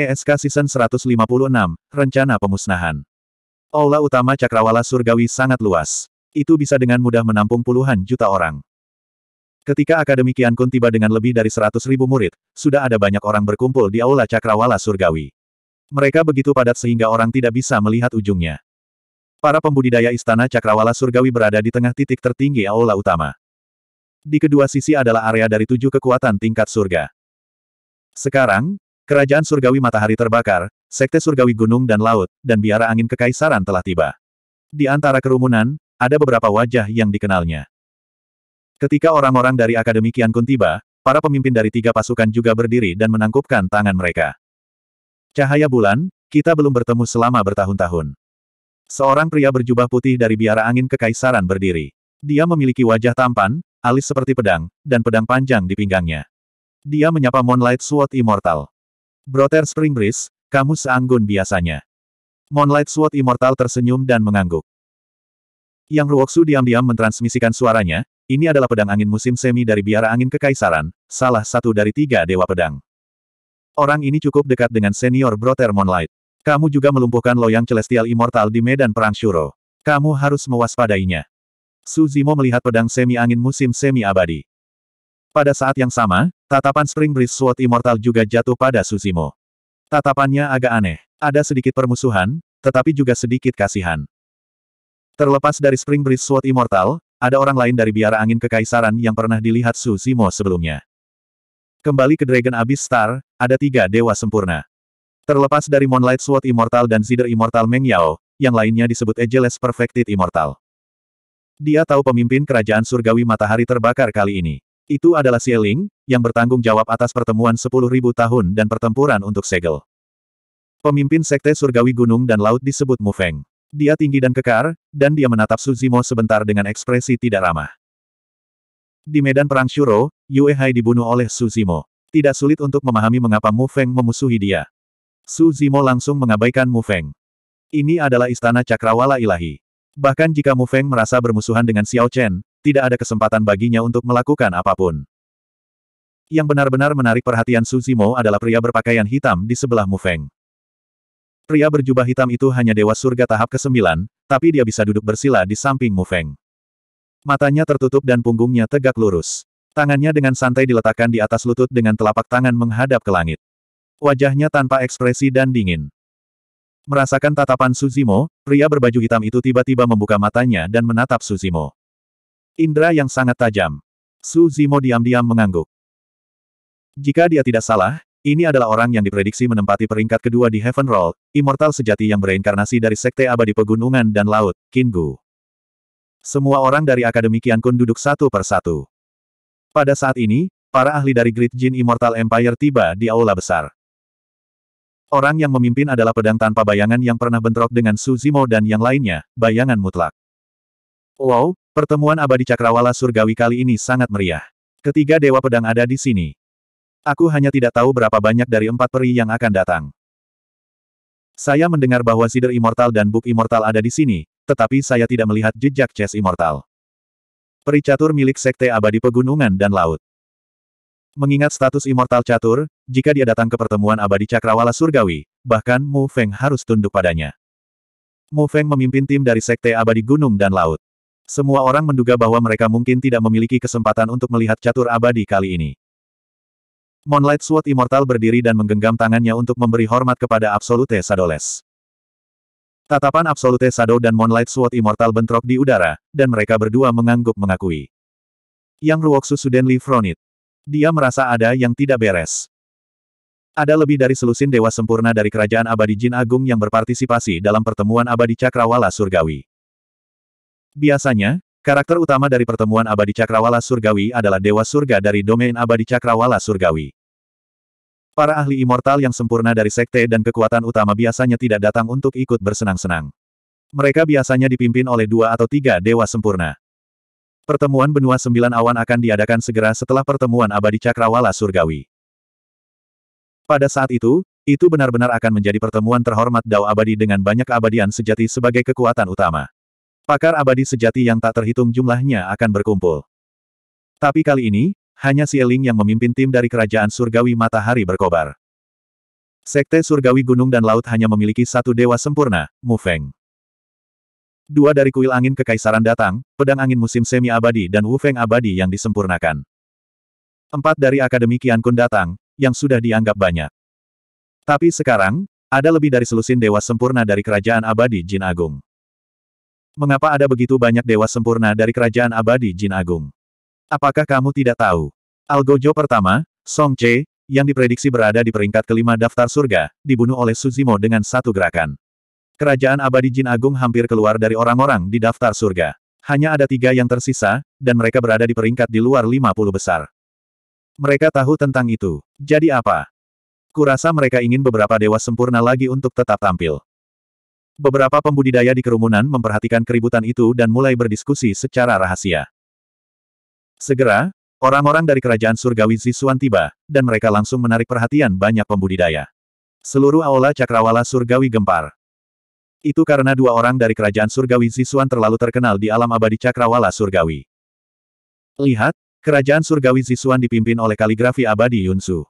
ESK Season 156, Rencana Pemusnahan. Aula utama Cakrawala Surgawi sangat luas. Itu bisa dengan mudah menampung puluhan juta orang. Ketika Akademi Kian Kun tiba dengan lebih dari 100 ribu murid, sudah ada banyak orang berkumpul di Aula Cakrawala Surgawi. Mereka begitu padat sehingga orang tidak bisa melihat ujungnya. Para pembudidaya Istana Cakrawala Surgawi berada di tengah titik tertinggi Aula Utama. Di kedua sisi adalah area dari tujuh kekuatan tingkat surga. Sekarang, Kerajaan surgawi matahari terbakar, sekte surgawi gunung dan laut, dan biara angin kekaisaran telah tiba. Di antara kerumunan, ada beberapa wajah yang dikenalnya. Ketika orang-orang dari Akademi Kian Kun tiba, para pemimpin dari tiga pasukan juga berdiri dan menangkupkan tangan mereka. Cahaya bulan, kita belum bertemu selama bertahun-tahun. Seorang pria berjubah putih dari biara angin kekaisaran berdiri. Dia memiliki wajah tampan, alis seperti pedang, dan pedang panjang di pinggangnya. Dia menyapa Moonlight Sword Immortal. Brother Spring kamu seanggun biasanya. Moonlight Sword Immortal tersenyum dan mengangguk. Yang Ruoksu diam-diam mentransmisikan suaranya, ini adalah pedang angin musim semi dari biara angin kekaisaran, salah satu dari tiga dewa pedang. Orang ini cukup dekat dengan senior Brother Moonlight. Kamu juga melumpuhkan loyang Celestial Immortal di medan perang Shuro. Kamu harus mewaspadainya. Suzimo melihat pedang semi angin musim semi abadi. Pada saat yang sama, tatapan Spring Breeze Sword Immortal juga jatuh pada Suzimo. Tatapannya agak aneh. Ada sedikit permusuhan, tetapi juga sedikit kasihan. Terlepas dari Spring Breeze Sword Immortal, ada orang lain dari biara angin kekaisaran yang pernah dilihat Suzimo sebelumnya. Kembali ke Dragon Abyss Star, ada tiga dewa sempurna. Terlepas dari Moonlight Sword Immortal dan Zider Immortal Meng Yao, yang lainnya disebut Ageless Perfected Immortal. Dia tahu pemimpin kerajaan surgawi matahari terbakar kali ini. Itu adalah Xieling, yang bertanggung jawab atas pertemuan 10.000 tahun dan pertempuran untuk segel. Pemimpin Sekte Surgawi Gunung dan Laut disebut Mu Feng. Dia tinggi dan kekar, dan dia menatap Suzimo sebentar dengan ekspresi tidak ramah. Di medan perang Shuro, Yue Hai dibunuh oleh Suzimo. Tidak sulit untuk memahami mengapa Mu Feng memusuhi dia. Suzimo langsung mengabaikan Mu Feng. Ini adalah istana cakrawala ilahi. Bahkan jika Mu Feng merasa bermusuhan dengan Xiao Chen, tidak ada kesempatan baginya untuk melakukan apapun. Yang benar-benar menarik perhatian Suzimo adalah pria berpakaian hitam di sebelah Mufeng. Pria berjubah hitam itu hanya dewa surga tahap ke-9, tapi dia bisa duduk bersila di samping Mufeng. Matanya tertutup dan punggungnya tegak lurus. Tangannya dengan santai diletakkan di atas lutut dengan telapak tangan menghadap ke langit. Wajahnya tanpa ekspresi dan dingin. Merasakan tatapan Suzimo, pria berbaju hitam itu tiba-tiba membuka matanya dan menatap Suzimo. Indra yang sangat tajam. Su Zimo diam-diam mengangguk. Jika dia tidak salah, ini adalah orang yang diprediksi menempati peringkat kedua di Heaven Roll, immortal sejati yang bereinkarnasi dari Sekte Abadi Pegunungan dan Laut, Kingu. Semua orang dari Akademi Kian Kun duduk satu per satu. Pada saat ini, para ahli dari Great Jin Immortal Empire tiba di Aula Besar. Orang yang memimpin adalah pedang tanpa bayangan yang pernah bentrok dengan Suzimo dan yang lainnya, bayangan mutlak. Wow, Pertemuan abadi cakrawala surgawi kali ini sangat meriah. Ketiga dewa pedang ada di sini. Aku hanya tidak tahu berapa banyak dari empat peri yang akan datang. Saya mendengar bahwa Sider Immortal dan Book Immortal ada di sini, tetapi saya tidak melihat jejak Chess Immortal. Peri catur milik Sekte Abadi Pegunungan dan Laut. Mengingat status Immortal Catur, jika dia datang ke pertemuan Abadi Cakrawala Surgawi, bahkan Mu Feng harus tunduk padanya. Mu Feng memimpin tim dari Sekte Abadi Gunung dan Laut. Semua orang menduga bahwa mereka mungkin tidak memiliki kesempatan untuk melihat catur abadi kali ini. Moonlight Sword Immortal berdiri dan menggenggam tangannya untuk memberi hormat kepada Absolute Sadoles. Tatapan Absolute Sado dan Moonlight Sword Immortal bentrok di udara, dan mereka berdua mengangguk mengakui. Yang Ruoksu Sudenli Fronit. Dia merasa ada yang tidak beres. Ada lebih dari selusin dewa sempurna dari kerajaan abadi Jin Agung yang berpartisipasi dalam pertemuan abadi Cakrawala Surgawi. Biasanya, karakter utama dari pertemuan abadi cakrawala surgawi adalah dewa surga dari domain abadi cakrawala surgawi. Para ahli immortal yang sempurna dari sekte dan kekuatan utama biasanya tidak datang untuk ikut bersenang-senang. Mereka biasanya dipimpin oleh dua atau tiga dewa sempurna. Pertemuan benua sembilan awan akan diadakan segera setelah pertemuan abadi cakrawala surgawi. Pada saat itu, itu benar-benar akan menjadi pertemuan terhormat Dao abadi dengan banyak abadian sejati sebagai kekuatan utama. Pakar abadi sejati yang tak terhitung jumlahnya akan berkumpul. Tapi kali ini, hanya si Eling yang memimpin tim dari Kerajaan Surgawi Matahari berkobar. Sekte Surgawi Gunung dan Laut hanya memiliki satu dewa sempurna, Mu Feng. Dua dari kuil angin kekaisaran datang, pedang angin musim semi abadi dan Wu Feng abadi yang disempurnakan. Empat dari Akademi Kian Kun datang, yang sudah dianggap banyak. Tapi sekarang, ada lebih dari selusin dewa sempurna dari Kerajaan Abadi Jin Agung. Mengapa ada begitu banyak dewa sempurna dari kerajaan abadi Jin Agung? Apakah kamu tidak tahu? Algojo pertama, Song Che, yang diprediksi berada di peringkat kelima daftar surga, dibunuh oleh Suzimo dengan satu gerakan. Kerajaan abadi Jin Agung hampir keluar dari orang-orang di daftar surga. Hanya ada tiga yang tersisa, dan mereka berada di peringkat di luar 50 besar. Mereka tahu tentang itu. Jadi apa? Kurasa mereka ingin beberapa dewa sempurna lagi untuk tetap tampil. Beberapa pembudidaya di kerumunan memperhatikan keributan itu dan mulai berdiskusi secara rahasia. Segera, orang-orang dari kerajaan surgawi Zisuan tiba, dan mereka langsung menarik perhatian banyak pembudidaya. Seluruh aula cakrawala surgawi gempar. Itu karena dua orang dari kerajaan surgawi Zisuan terlalu terkenal di alam abadi cakrawala surgawi. Lihat, kerajaan surgawi Zisuan dipimpin oleh kaligrafi abadi Yunsu.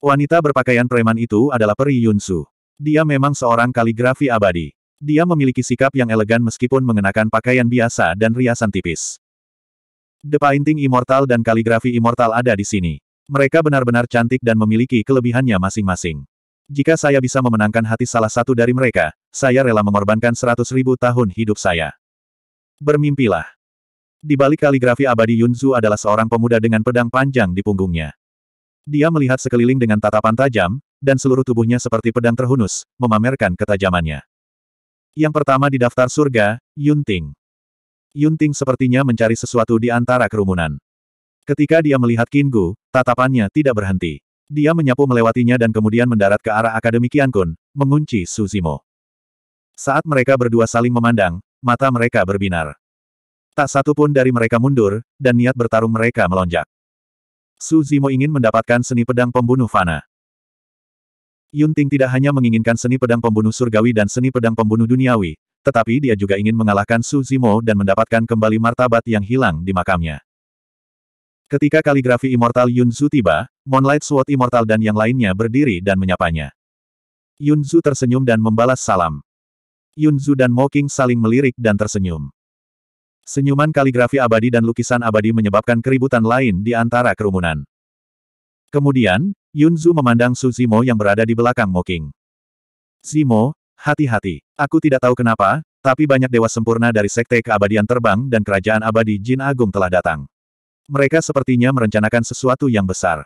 Wanita berpakaian preman itu adalah Peri Yunsu. Dia memang seorang kaligrafi abadi. Dia memiliki sikap yang elegan meskipun mengenakan pakaian biasa dan riasan tipis. The Painting Immortal dan Kaligrafi Immortal ada di sini. Mereka benar-benar cantik dan memiliki kelebihannya masing-masing. Jika saya bisa memenangkan hati salah satu dari mereka, saya rela mengorbankan seratus ribu tahun hidup saya. Bermimpilah. Di balik kaligrafi abadi Yunzu adalah seorang pemuda dengan pedang panjang di punggungnya. Dia melihat sekeliling dengan tatapan tajam, dan seluruh tubuhnya seperti pedang terhunus, memamerkan ketajamannya. Yang pertama di daftar surga, Yunting. Yunting sepertinya mencari sesuatu di antara kerumunan. Ketika dia melihat Kingu, tatapannya tidak berhenti. Dia menyapu melewatinya dan kemudian mendarat ke arah Akademi Kun, mengunci Suzimo. Saat mereka berdua saling memandang, mata mereka berbinar. Tak satu pun dari mereka mundur, dan niat bertarung mereka melonjak. Suzimo ingin mendapatkan seni pedang pembunuh fana. Yun Ting tidak hanya menginginkan seni pedang pembunuh surgawi dan seni pedang pembunuh duniawi, tetapi dia juga ingin mengalahkan Su Zimo dan mendapatkan kembali martabat yang hilang di makamnya. Ketika kaligrafi Immortal Yun Zhu tiba, Moonlight Sword Immortal dan yang lainnya berdiri dan menyapanya. Yun Zhu tersenyum dan membalas salam. Yun Zhu dan Mo King saling melirik dan tersenyum. Senyuman kaligrafi abadi dan lukisan abadi menyebabkan keributan lain di antara kerumunan. Kemudian, Yunzu memandang Su Zimo yang berada di belakang Moking. Zimo, hati-hati. Aku tidak tahu kenapa, tapi banyak dewa sempurna dari Sekte Keabadian Terbang dan Kerajaan Abadi Jin Agung telah datang. Mereka sepertinya merencanakan sesuatu yang besar.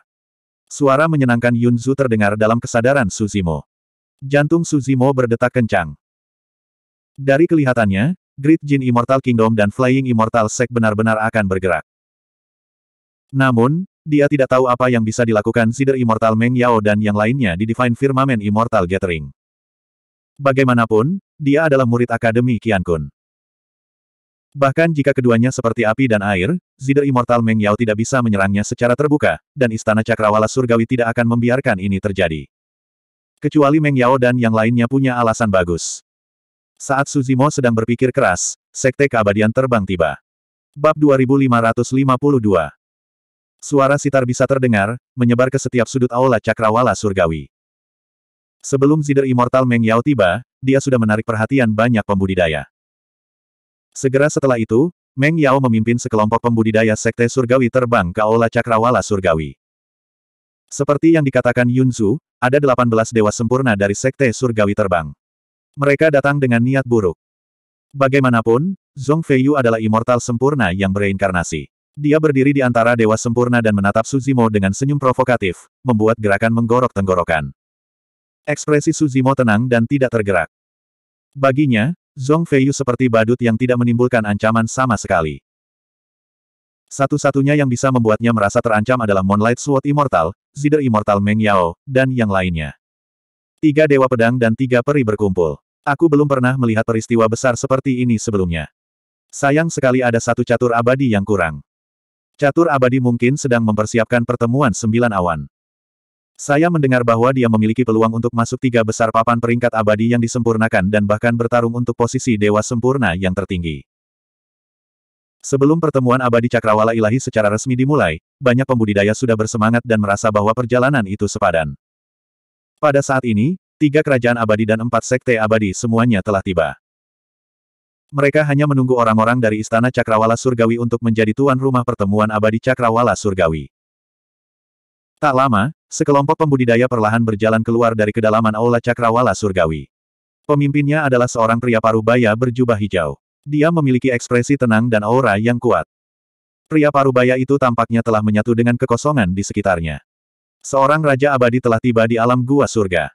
Suara menyenangkan Yunzu terdengar dalam kesadaran Suzimo. Jantung Suzimo berdetak kencang. Dari kelihatannya, Great Jin Immortal Kingdom dan Flying Immortal Sect benar-benar akan bergerak. Namun, dia tidak tahu apa yang bisa dilakukan Sider Immortal Meng Yao dan yang lainnya di Divine Firmament Immortal Gathering. Bagaimanapun, dia adalah murid Akademi Qian Kun. Bahkan jika keduanya seperti api dan air, Zider Immortal Meng Yao tidak bisa menyerangnya secara terbuka, dan Istana Cakrawala Surgawi tidak akan membiarkan ini terjadi. Kecuali Meng Yao dan yang lainnya punya alasan bagus. Saat Suzimo sedang berpikir keras, Sekte Keabadian terbang tiba. Bab 2552 Suara sitar bisa terdengar, menyebar ke setiap sudut aula cakrawala surgawi. Sebelum Zider Immortal Meng Yao tiba, dia sudah menarik perhatian banyak pembudidaya. Segera setelah itu, Meng Yao memimpin sekelompok pembudidaya Sekte Surgawi terbang ke Aula Cakrawala Surgawi. Seperti yang dikatakan Yun Zhu, ada 18 dewa sempurna dari Sekte Surgawi terbang. Mereka datang dengan niat buruk. Bagaimanapun, Zhong Feiyu adalah immortal sempurna yang bereinkarnasi. Dia berdiri di antara dewa sempurna dan menatap Suzimo dengan senyum provokatif, membuat gerakan menggorok tenggorokan. Ekspresi Suzimo tenang dan tidak tergerak. Baginya, Zhong Feiyu seperti badut yang tidak menimbulkan ancaman sama sekali. Satu-satunya yang bisa membuatnya merasa terancam adalah Moonlight Sword Immortal, Zider Immortal Meng Yao, dan yang lainnya. Tiga dewa pedang dan tiga peri berkumpul. Aku belum pernah melihat peristiwa besar seperti ini sebelumnya. Sayang sekali ada satu catur abadi yang kurang. Catur abadi mungkin sedang mempersiapkan pertemuan sembilan awan. Saya mendengar bahwa dia memiliki peluang untuk masuk tiga besar papan peringkat abadi yang disempurnakan dan bahkan bertarung untuk posisi dewa sempurna yang tertinggi. Sebelum pertemuan abadi cakrawala ilahi secara resmi dimulai, banyak pembudidaya sudah bersemangat dan merasa bahwa perjalanan itu sepadan. Pada saat ini, tiga kerajaan abadi dan empat sekte abadi semuanya telah tiba. Mereka hanya menunggu orang-orang dari Istana Cakrawala Surgawi untuk menjadi tuan rumah pertemuan abadi Cakrawala Surgawi. Tak lama, sekelompok pembudidaya perlahan berjalan keluar dari kedalaman Aula Cakrawala Surgawi. Pemimpinnya adalah seorang pria parubaya berjubah hijau. Dia memiliki ekspresi tenang dan aura yang kuat. Pria parubaya itu tampaknya telah menyatu dengan kekosongan di sekitarnya. Seorang raja abadi telah tiba di alam gua surga.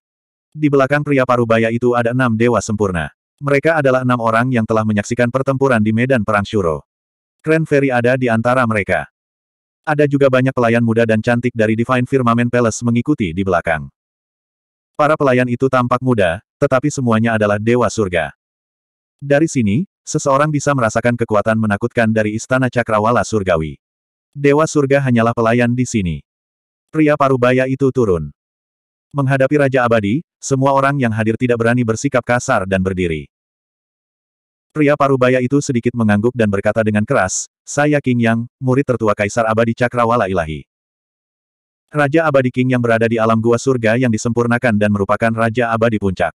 Di belakang pria parubaya itu ada enam dewa sempurna. Mereka adalah enam orang yang telah menyaksikan pertempuran di medan perang Shuro. Grand Ferry ada di antara mereka. Ada juga banyak pelayan muda dan cantik dari Divine Firmament Palace mengikuti di belakang. Para pelayan itu tampak muda, tetapi semuanya adalah dewa surga. Dari sini, seseorang bisa merasakan kekuatan menakutkan dari Istana Cakrawala Surgawi. Dewa surga hanyalah pelayan di sini. Pria parubaya itu turun. Menghadapi Raja Abadi, semua orang yang hadir tidak berani bersikap kasar dan berdiri. Pria parubaya itu sedikit mengangguk dan berkata dengan keras, saya King Yang, murid tertua Kaisar Abadi Cakrawala Ilahi. Raja Abadi King yang berada di alam gua surga yang disempurnakan dan merupakan Raja Abadi Puncak.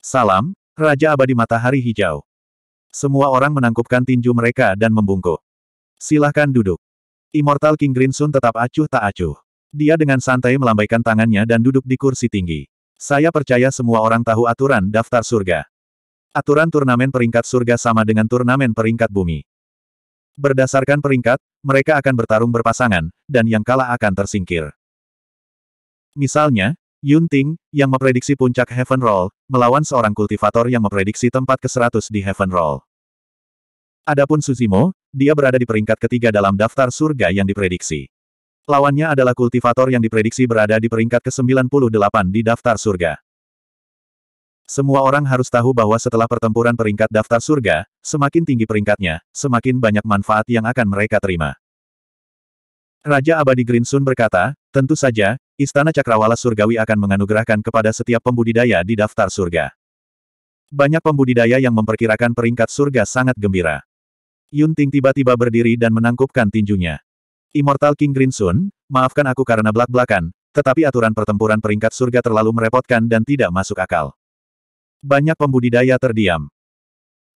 Salam, Raja Abadi Matahari Hijau. Semua orang menangkupkan tinju mereka dan membungkuk. Silahkan duduk. Immortal King Grinsun tetap acuh tak acuh. Dia dengan santai melambaikan tangannya dan duduk di kursi tinggi. Saya percaya semua orang tahu aturan daftar surga. Aturan turnamen peringkat surga sama dengan turnamen peringkat bumi. Berdasarkan peringkat, mereka akan bertarung berpasangan, dan yang kalah akan tersingkir. Misalnya, Yun Ting, yang memprediksi puncak Heaven Roll, melawan seorang kultivator yang memprediksi tempat ke-100 di Heaven Roll. Adapun Suzimo, dia berada di peringkat ketiga dalam daftar surga yang diprediksi. Lawannya adalah kultivator yang diprediksi berada di peringkat ke-98 di daftar surga. Semua orang harus tahu bahwa setelah pertempuran peringkat daftar surga, semakin tinggi peringkatnya, semakin banyak manfaat yang akan mereka terima. Raja Abadi Grinsun berkata, tentu saja, Istana Cakrawala Surgawi akan menganugerahkan kepada setiap pembudidaya di daftar surga. Banyak pembudidaya yang memperkirakan peringkat surga sangat gembira. Yunting tiba-tiba berdiri dan menangkupkan tinjunya. Immortal King Green Sun, maafkan aku karena belak-belakan, tetapi aturan pertempuran peringkat surga terlalu merepotkan dan tidak masuk akal. Banyak pembudidaya terdiam.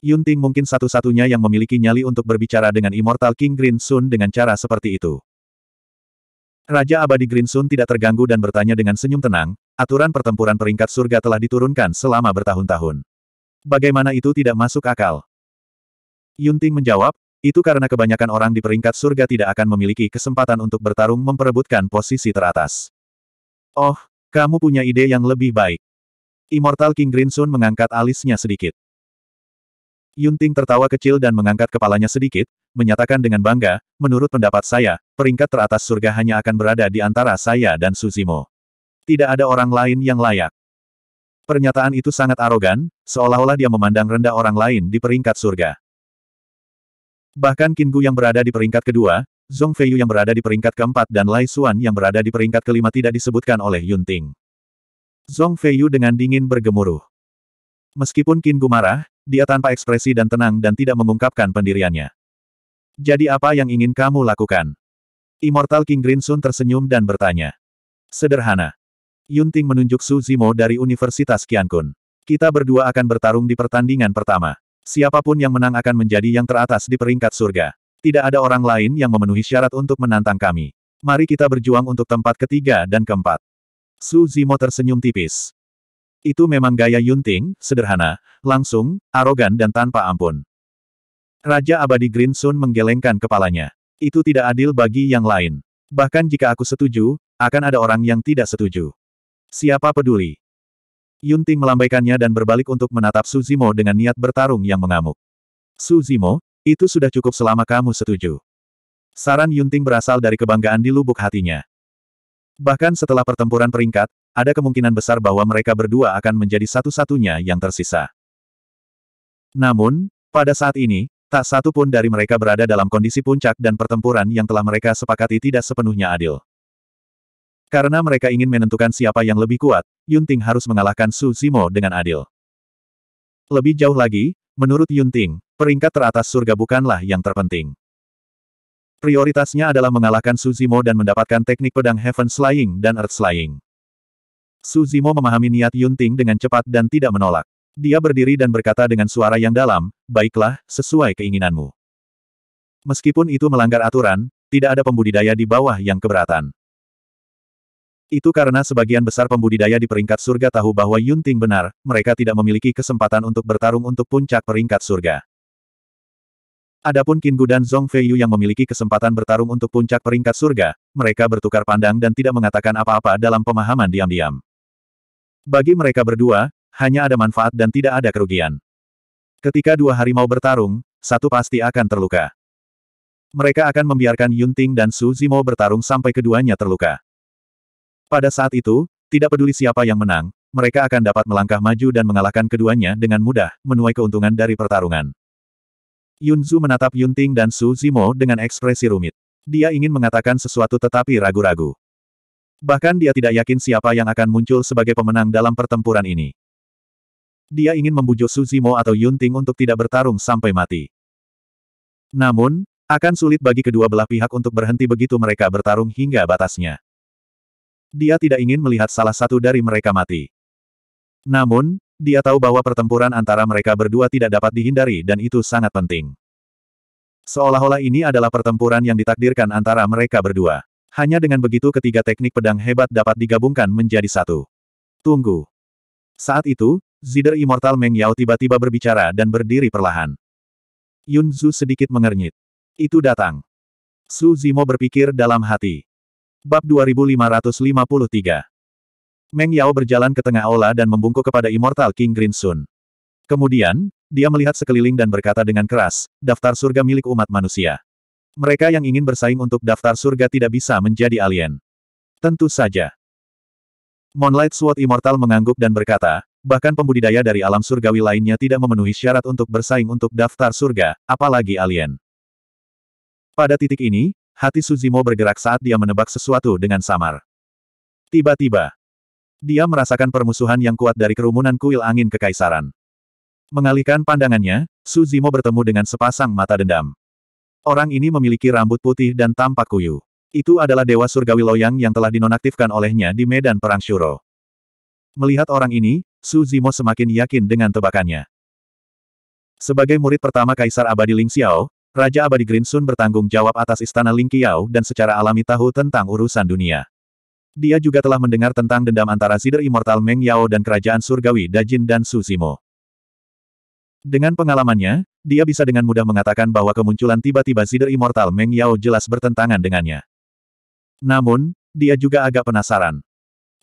Yunting mungkin satu-satunya yang memiliki nyali untuk berbicara dengan Immortal King Green Sun dengan cara seperti itu. Raja Abadi Green Sun tidak terganggu dan bertanya dengan senyum tenang, aturan pertempuran peringkat surga telah diturunkan selama bertahun-tahun. Bagaimana itu tidak masuk akal? Yunting menjawab, itu karena kebanyakan orang di peringkat surga tidak akan memiliki kesempatan untuk bertarung memperebutkan posisi teratas. Oh, kamu punya ide yang lebih baik. Immortal King Grinsun mengangkat alisnya sedikit. Yunting tertawa kecil dan mengangkat kepalanya sedikit, menyatakan dengan bangga, menurut pendapat saya, peringkat teratas surga hanya akan berada di antara saya dan Suzimo. Tidak ada orang lain yang layak. Pernyataan itu sangat arogan, seolah-olah dia memandang rendah orang lain di peringkat surga. Bahkan Gu yang berada di peringkat kedua, Zhong Feiyu yang berada di peringkat keempat dan Lai Xuan yang berada di peringkat kelima tidak disebutkan oleh Yun Ting. Zhong Feiyu dengan dingin bergemuruh. Meskipun Gu marah, dia tanpa ekspresi dan tenang dan tidak mengungkapkan pendiriannya. Jadi apa yang ingin kamu lakukan? Immortal King Green Sun tersenyum dan bertanya. Sederhana. Yun Ting menunjuk Su Zimo dari Universitas Qiankun. Kita berdua akan bertarung di pertandingan pertama. Siapapun yang menang akan menjadi yang teratas di peringkat surga. Tidak ada orang lain yang memenuhi syarat untuk menantang kami. Mari kita berjuang untuk tempat ketiga dan keempat. Su Zimo tersenyum tipis. Itu memang gaya Yunting, sederhana, langsung, arogan dan tanpa ampun. Raja Abadi Green Sun menggelengkan kepalanya. Itu tidak adil bagi yang lain. Bahkan jika aku setuju, akan ada orang yang tidak setuju. Siapa peduli? Yunting melambaikannya dan berbalik untuk menatap Su Zimo dengan niat bertarung yang mengamuk. Su Zimo, itu sudah cukup selama kamu setuju. Saran Yunting berasal dari kebanggaan di lubuk hatinya. Bahkan setelah pertempuran peringkat, ada kemungkinan besar bahwa mereka berdua akan menjadi satu-satunya yang tersisa. Namun, pada saat ini, tak satu pun dari mereka berada dalam kondisi puncak dan pertempuran yang telah mereka sepakati tidak sepenuhnya adil. Karena mereka ingin menentukan siapa yang lebih kuat, Yunting harus mengalahkan Su Zimo dengan adil. Lebih jauh lagi, menurut Yunting, peringkat teratas surga bukanlah yang terpenting. Prioritasnya adalah mengalahkan Su Zimo dan mendapatkan teknik pedang Heaven Slaying dan Earth Slaying. Su Zimo memahami niat Yunting dengan cepat dan tidak menolak. Dia berdiri dan berkata dengan suara yang dalam, baiklah, sesuai keinginanmu. Meskipun itu melanggar aturan, tidak ada pembudidaya di bawah yang keberatan. Itu karena sebagian besar pembudidaya di peringkat surga tahu bahwa Yun Ting benar, mereka tidak memiliki kesempatan untuk bertarung untuk puncak peringkat surga. Adapun Kingu dan Zhong Feiyu yang memiliki kesempatan bertarung untuk puncak peringkat surga, mereka bertukar pandang dan tidak mengatakan apa-apa dalam pemahaman diam-diam. Bagi mereka berdua, hanya ada manfaat dan tidak ada kerugian. Ketika dua harimau bertarung, satu pasti akan terluka. Mereka akan membiarkan Yun Ting dan Su Zimo bertarung sampai keduanya terluka. Pada saat itu, tidak peduli siapa yang menang, mereka akan dapat melangkah maju dan mengalahkan keduanya dengan mudah, menuai keuntungan dari pertarungan. Yun Zhu menatap Yun Ting dan Su Zimo dengan ekspresi rumit. Dia ingin mengatakan sesuatu tetapi ragu-ragu. Bahkan dia tidak yakin siapa yang akan muncul sebagai pemenang dalam pertempuran ini. Dia ingin membujuk Su Zimo atau Yun Ting untuk tidak bertarung sampai mati. Namun, akan sulit bagi kedua belah pihak untuk berhenti begitu mereka bertarung hingga batasnya. Dia tidak ingin melihat salah satu dari mereka mati. Namun, dia tahu bahwa pertempuran antara mereka berdua tidak dapat dihindari dan itu sangat penting. Seolah-olah ini adalah pertempuran yang ditakdirkan antara mereka berdua. Hanya dengan begitu ketiga teknik pedang hebat dapat digabungkan menjadi satu. Tunggu. Saat itu, Zider Immortal Meng Yao tiba-tiba berbicara dan berdiri perlahan. Yun Zhu sedikit mengernyit. Itu datang. Su Zimo berpikir dalam hati. Bab 2553 Meng Yao berjalan ke tengah aula dan membungkuk kepada Immortal King Green Sun. Kemudian, dia melihat sekeliling dan berkata dengan keras, daftar surga milik umat manusia. Mereka yang ingin bersaing untuk daftar surga tidak bisa menjadi alien. Tentu saja. Moonlight Sword Immortal mengangguk dan berkata, bahkan pembudidaya dari alam surgawi lainnya tidak memenuhi syarat untuk bersaing untuk daftar surga, apalagi alien. Pada titik ini, Hati Suzimo bergerak saat dia menebak sesuatu dengan samar. Tiba-tiba, dia merasakan permusuhan yang kuat dari kerumunan kuil angin kekaisaran. Mengalihkan pandangannya, Suzimo bertemu dengan sepasang mata dendam. Orang ini memiliki rambut putih dan tampak kuyu. Itu adalah Dewa Surgawi Loyang yang telah dinonaktifkan olehnya di medan perang Shuro. Melihat orang ini, Suzimo semakin yakin dengan tebakannya. Sebagai murid pertama Kaisar Abadi Ling Xiao, Raja Abadi Grinsun bertanggung jawab atas istana Lingqiao dan secara alami tahu tentang urusan dunia. Dia juga telah mendengar tentang dendam antara Sider Immortal Meng Yao dan Kerajaan Surgawi Dajin dan Suzimo. Dengan pengalamannya, dia bisa dengan mudah mengatakan bahwa kemunculan tiba-tiba Zider Immortal Meng Yao jelas bertentangan dengannya. Namun, dia juga agak penasaran.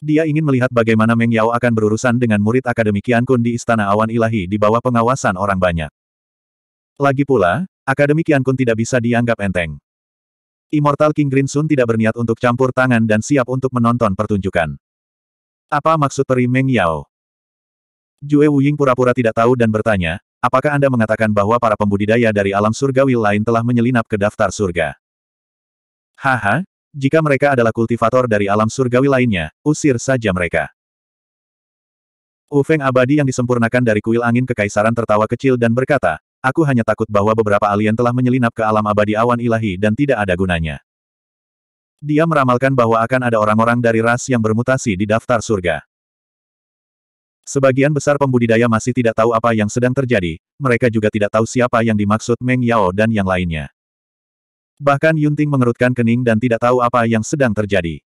Dia ingin melihat bagaimana Meng Yao akan berurusan dengan murid Akademi Kun di Istana Awan Ilahi di bawah pengawasan orang banyak. Lagi pula, Akademi Qiankun tidak bisa dianggap enteng. Immortal King Green Sun tidak berniat untuk campur tangan dan siap untuk menonton pertunjukan. Apa maksud peri Meng Yao? Jue Wuying pura-pura tidak tahu dan bertanya, apakah Anda mengatakan bahwa para pembudidaya dari alam surgawi lain telah menyelinap ke daftar surga? Haha, jika mereka adalah kultivator dari alam surgawi lainnya, usir saja mereka. Ufeng abadi yang disempurnakan dari kuil angin kekaisaran tertawa kecil dan berkata, Aku hanya takut bahwa beberapa alien telah menyelinap ke alam abadi awan ilahi dan tidak ada gunanya. Dia meramalkan bahwa akan ada orang-orang dari ras yang bermutasi di daftar surga. Sebagian besar pembudidaya masih tidak tahu apa yang sedang terjadi, mereka juga tidak tahu siapa yang dimaksud Meng Yao dan yang lainnya. Bahkan Yun Ting mengerutkan kening dan tidak tahu apa yang sedang terjadi.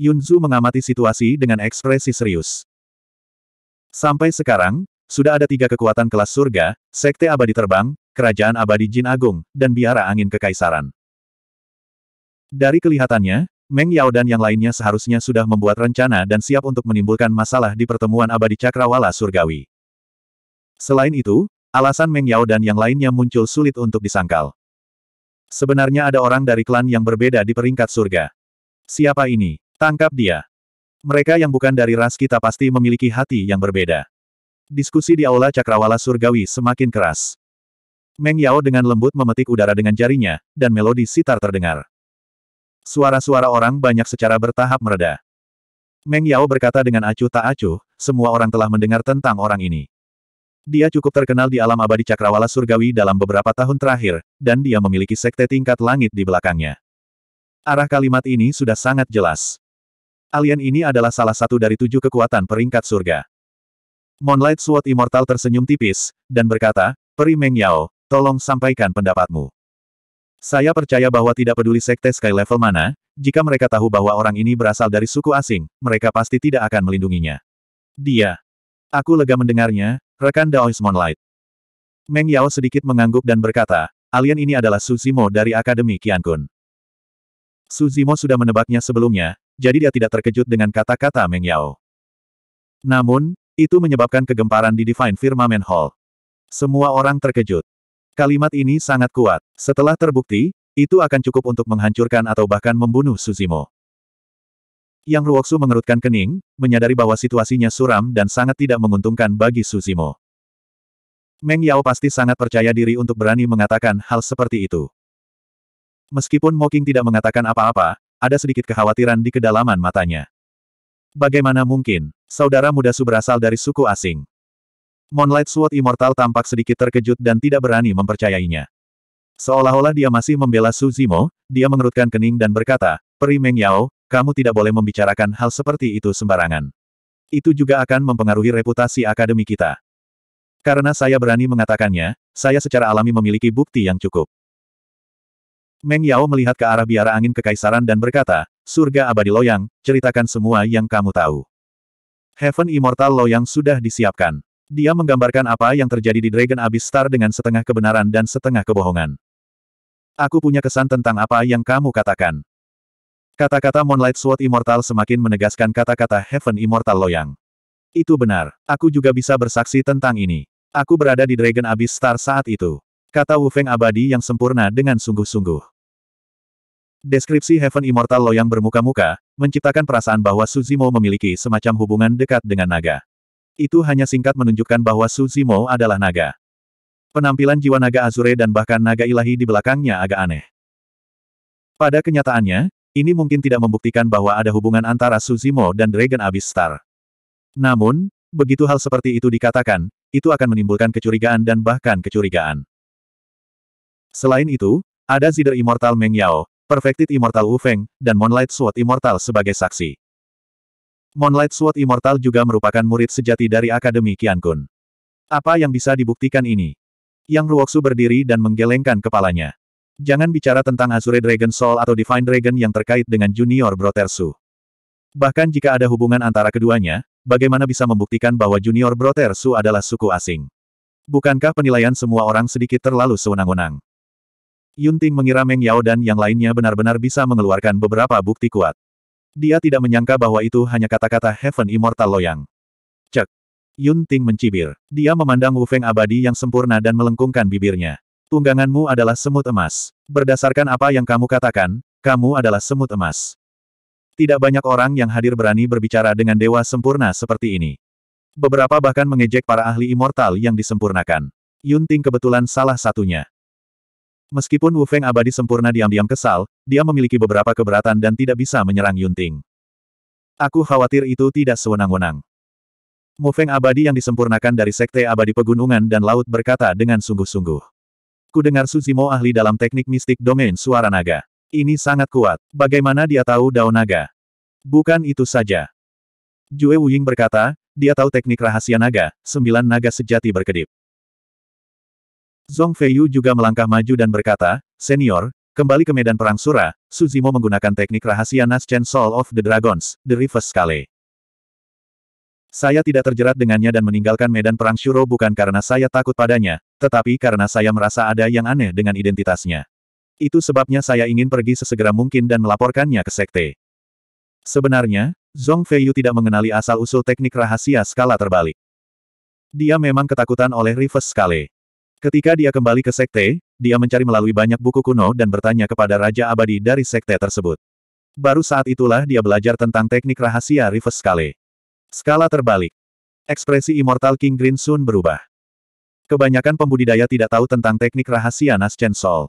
Yun Zhu mengamati situasi dengan ekspresi serius. Sampai sekarang, sudah ada tiga kekuatan kelas surga, Sekte Abadi Terbang, Kerajaan Abadi Jin Agung, dan Biara Angin Kekaisaran. Dari kelihatannya, Meng Yao dan yang lainnya seharusnya sudah membuat rencana dan siap untuk menimbulkan masalah di pertemuan abadi cakrawala surgawi. Selain itu, alasan Meng Yao dan yang lainnya muncul sulit untuk disangkal. Sebenarnya ada orang dari klan yang berbeda di peringkat surga. Siapa ini? Tangkap dia. Mereka yang bukan dari ras kita pasti memiliki hati yang berbeda. Diskusi di aula cakrawala surgawi semakin keras. Meng Yao dengan lembut memetik udara dengan jarinya, dan melodi sitar terdengar. Suara-suara orang banyak secara bertahap mereda. Meng Yao berkata dengan acuh tak acuh, semua orang telah mendengar tentang orang ini. Dia cukup terkenal di alam abadi cakrawala surgawi dalam beberapa tahun terakhir, dan dia memiliki sekte tingkat langit di belakangnya. Arah kalimat ini sudah sangat jelas. Alien ini adalah salah satu dari tujuh kekuatan peringkat surga. Moonlight Sword Immortal tersenyum tipis, dan berkata, Peri Meng Yao, tolong sampaikan pendapatmu. Saya percaya bahwa tidak peduli sekte sky level mana, jika mereka tahu bahwa orang ini berasal dari suku asing, mereka pasti tidak akan melindunginya. Dia. Aku lega mendengarnya, rekan Daois Moonlight. Meng Yao sedikit mengangguk dan berkata, alien ini adalah Suzimo dari Akademi Qiankun. Suzimo sudah menebaknya sebelumnya, jadi dia tidak terkejut dengan kata-kata Meng Yao. Namun, itu menyebabkan kegemparan di Divine Firmament Hall. Semua orang terkejut. Kalimat ini sangat kuat. Setelah terbukti, itu akan cukup untuk menghancurkan atau bahkan membunuh Suzimo. Yang Ruoksu mengerutkan kening, menyadari bahwa situasinya suram dan sangat tidak menguntungkan bagi Suzimo. Meng Yao pasti sangat percaya diri untuk berani mengatakan hal seperti itu. Meskipun Moking tidak mengatakan apa-apa, ada sedikit kekhawatiran di kedalaman matanya. Bagaimana mungkin, saudara muda Su berasal dari suku asing? Moonlight Sword Immortal tampak sedikit terkejut dan tidak berani mempercayainya. Seolah-olah dia masih membela Su Zimo, dia mengerutkan kening dan berkata, Peri Meng Yao, kamu tidak boleh membicarakan hal seperti itu sembarangan. Itu juga akan mempengaruhi reputasi akademi kita. Karena saya berani mengatakannya, saya secara alami memiliki bukti yang cukup. Meng Yao melihat ke arah biara angin kekaisaran dan berkata, Surga Abadi Loyang, ceritakan semua yang kamu tahu. Heaven Immortal Loyang sudah disiapkan. Dia menggambarkan apa yang terjadi di Dragon Abyss Star dengan setengah kebenaran dan setengah kebohongan. Aku punya kesan tentang apa yang kamu katakan. Kata-kata Moonlight Sword Immortal semakin menegaskan kata-kata Heaven Immortal Loyang. Itu benar, aku juga bisa bersaksi tentang ini. Aku berada di Dragon Abyss Star saat itu. Kata Wu Feng abadi yang sempurna dengan sungguh-sungguh. Deskripsi Heaven Immortal Loyang bermuka-muka, menciptakan perasaan bahwa Suzimo memiliki semacam hubungan dekat dengan naga. Itu hanya singkat menunjukkan bahwa Suzimo adalah naga. Penampilan jiwa naga Azure dan bahkan naga ilahi di belakangnya agak aneh. Pada kenyataannya, ini mungkin tidak membuktikan bahwa ada hubungan antara Suzimo dan Dragon Abyss Star. Namun, begitu hal seperti itu dikatakan, itu akan menimbulkan kecurigaan dan bahkan kecurigaan. Selain itu, ada Zider Immortal Meng Yao, Perfected Immortal Wu Feng, dan Moonlight Sword Immortal sebagai saksi. Moonlight Sword Immortal juga merupakan murid sejati dari Akademi Kun. Apa yang bisa dibuktikan ini? Yang Ruoksu berdiri dan menggelengkan kepalanya. Jangan bicara tentang Azure Dragon Soul atau Divine Dragon yang terkait dengan Junior Brotersu. Bahkan jika ada hubungan antara keduanya, bagaimana bisa membuktikan bahwa Junior Brotersu adalah suku asing? Bukankah penilaian semua orang sedikit terlalu sewenang-wenang? Yunting mengira Meng Yao dan yang lainnya benar-benar bisa mengeluarkan beberapa bukti kuat. Dia tidak menyangka bahwa itu hanya kata-kata Heaven Immortal Loyang. Cek. Yunting mencibir. Dia memandang Wu Feng abadi yang sempurna dan melengkungkan bibirnya. Tungganganmu adalah semut emas. Berdasarkan apa yang kamu katakan, kamu adalah semut emas. Tidak banyak orang yang hadir berani berbicara dengan dewa sempurna seperti ini. Beberapa bahkan mengejek para ahli immortal yang disempurnakan. Yunting kebetulan salah satunya. Meskipun Wu Feng abadi sempurna diam-diam kesal, dia memiliki beberapa keberatan dan tidak bisa menyerang Yunting. Aku khawatir itu tidak sewenang-wenang. Wu Feng abadi yang disempurnakan dari Sekte Abadi Pegunungan dan Laut berkata dengan sungguh-sungguh. Ku dengar Suzimo ahli dalam teknik mistik domain suara naga. Ini sangat kuat. Bagaimana dia tahu daun naga? Bukan itu saja. Jue Wuying berkata, dia tahu teknik rahasia naga, sembilan naga sejati berkedip. Zong Feiyu juga melangkah maju dan berkata, Senior, kembali ke medan perang Sura, Suzimo menggunakan teknik rahasia Naschen Soul of the Dragons, The Reverse Kale. Saya tidak terjerat dengannya dan meninggalkan medan perang Shuro bukan karena saya takut padanya, tetapi karena saya merasa ada yang aneh dengan identitasnya. Itu sebabnya saya ingin pergi sesegera mungkin dan melaporkannya ke sekte. Sebenarnya, Zong Feiyu tidak mengenali asal-usul teknik rahasia skala terbalik. Dia memang ketakutan oleh reverse skale. Ketika dia kembali ke sekte, dia mencari melalui banyak buku kuno dan bertanya kepada Raja Abadi dari sekte tersebut. Baru saat itulah dia belajar tentang teknik rahasia reverse scale. Skala terbalik. Ekspresi Immortal King Green Sun berubah. Kebanyakan pembudidaya tidak tahu tentang teknik rahasia Naschen Sol.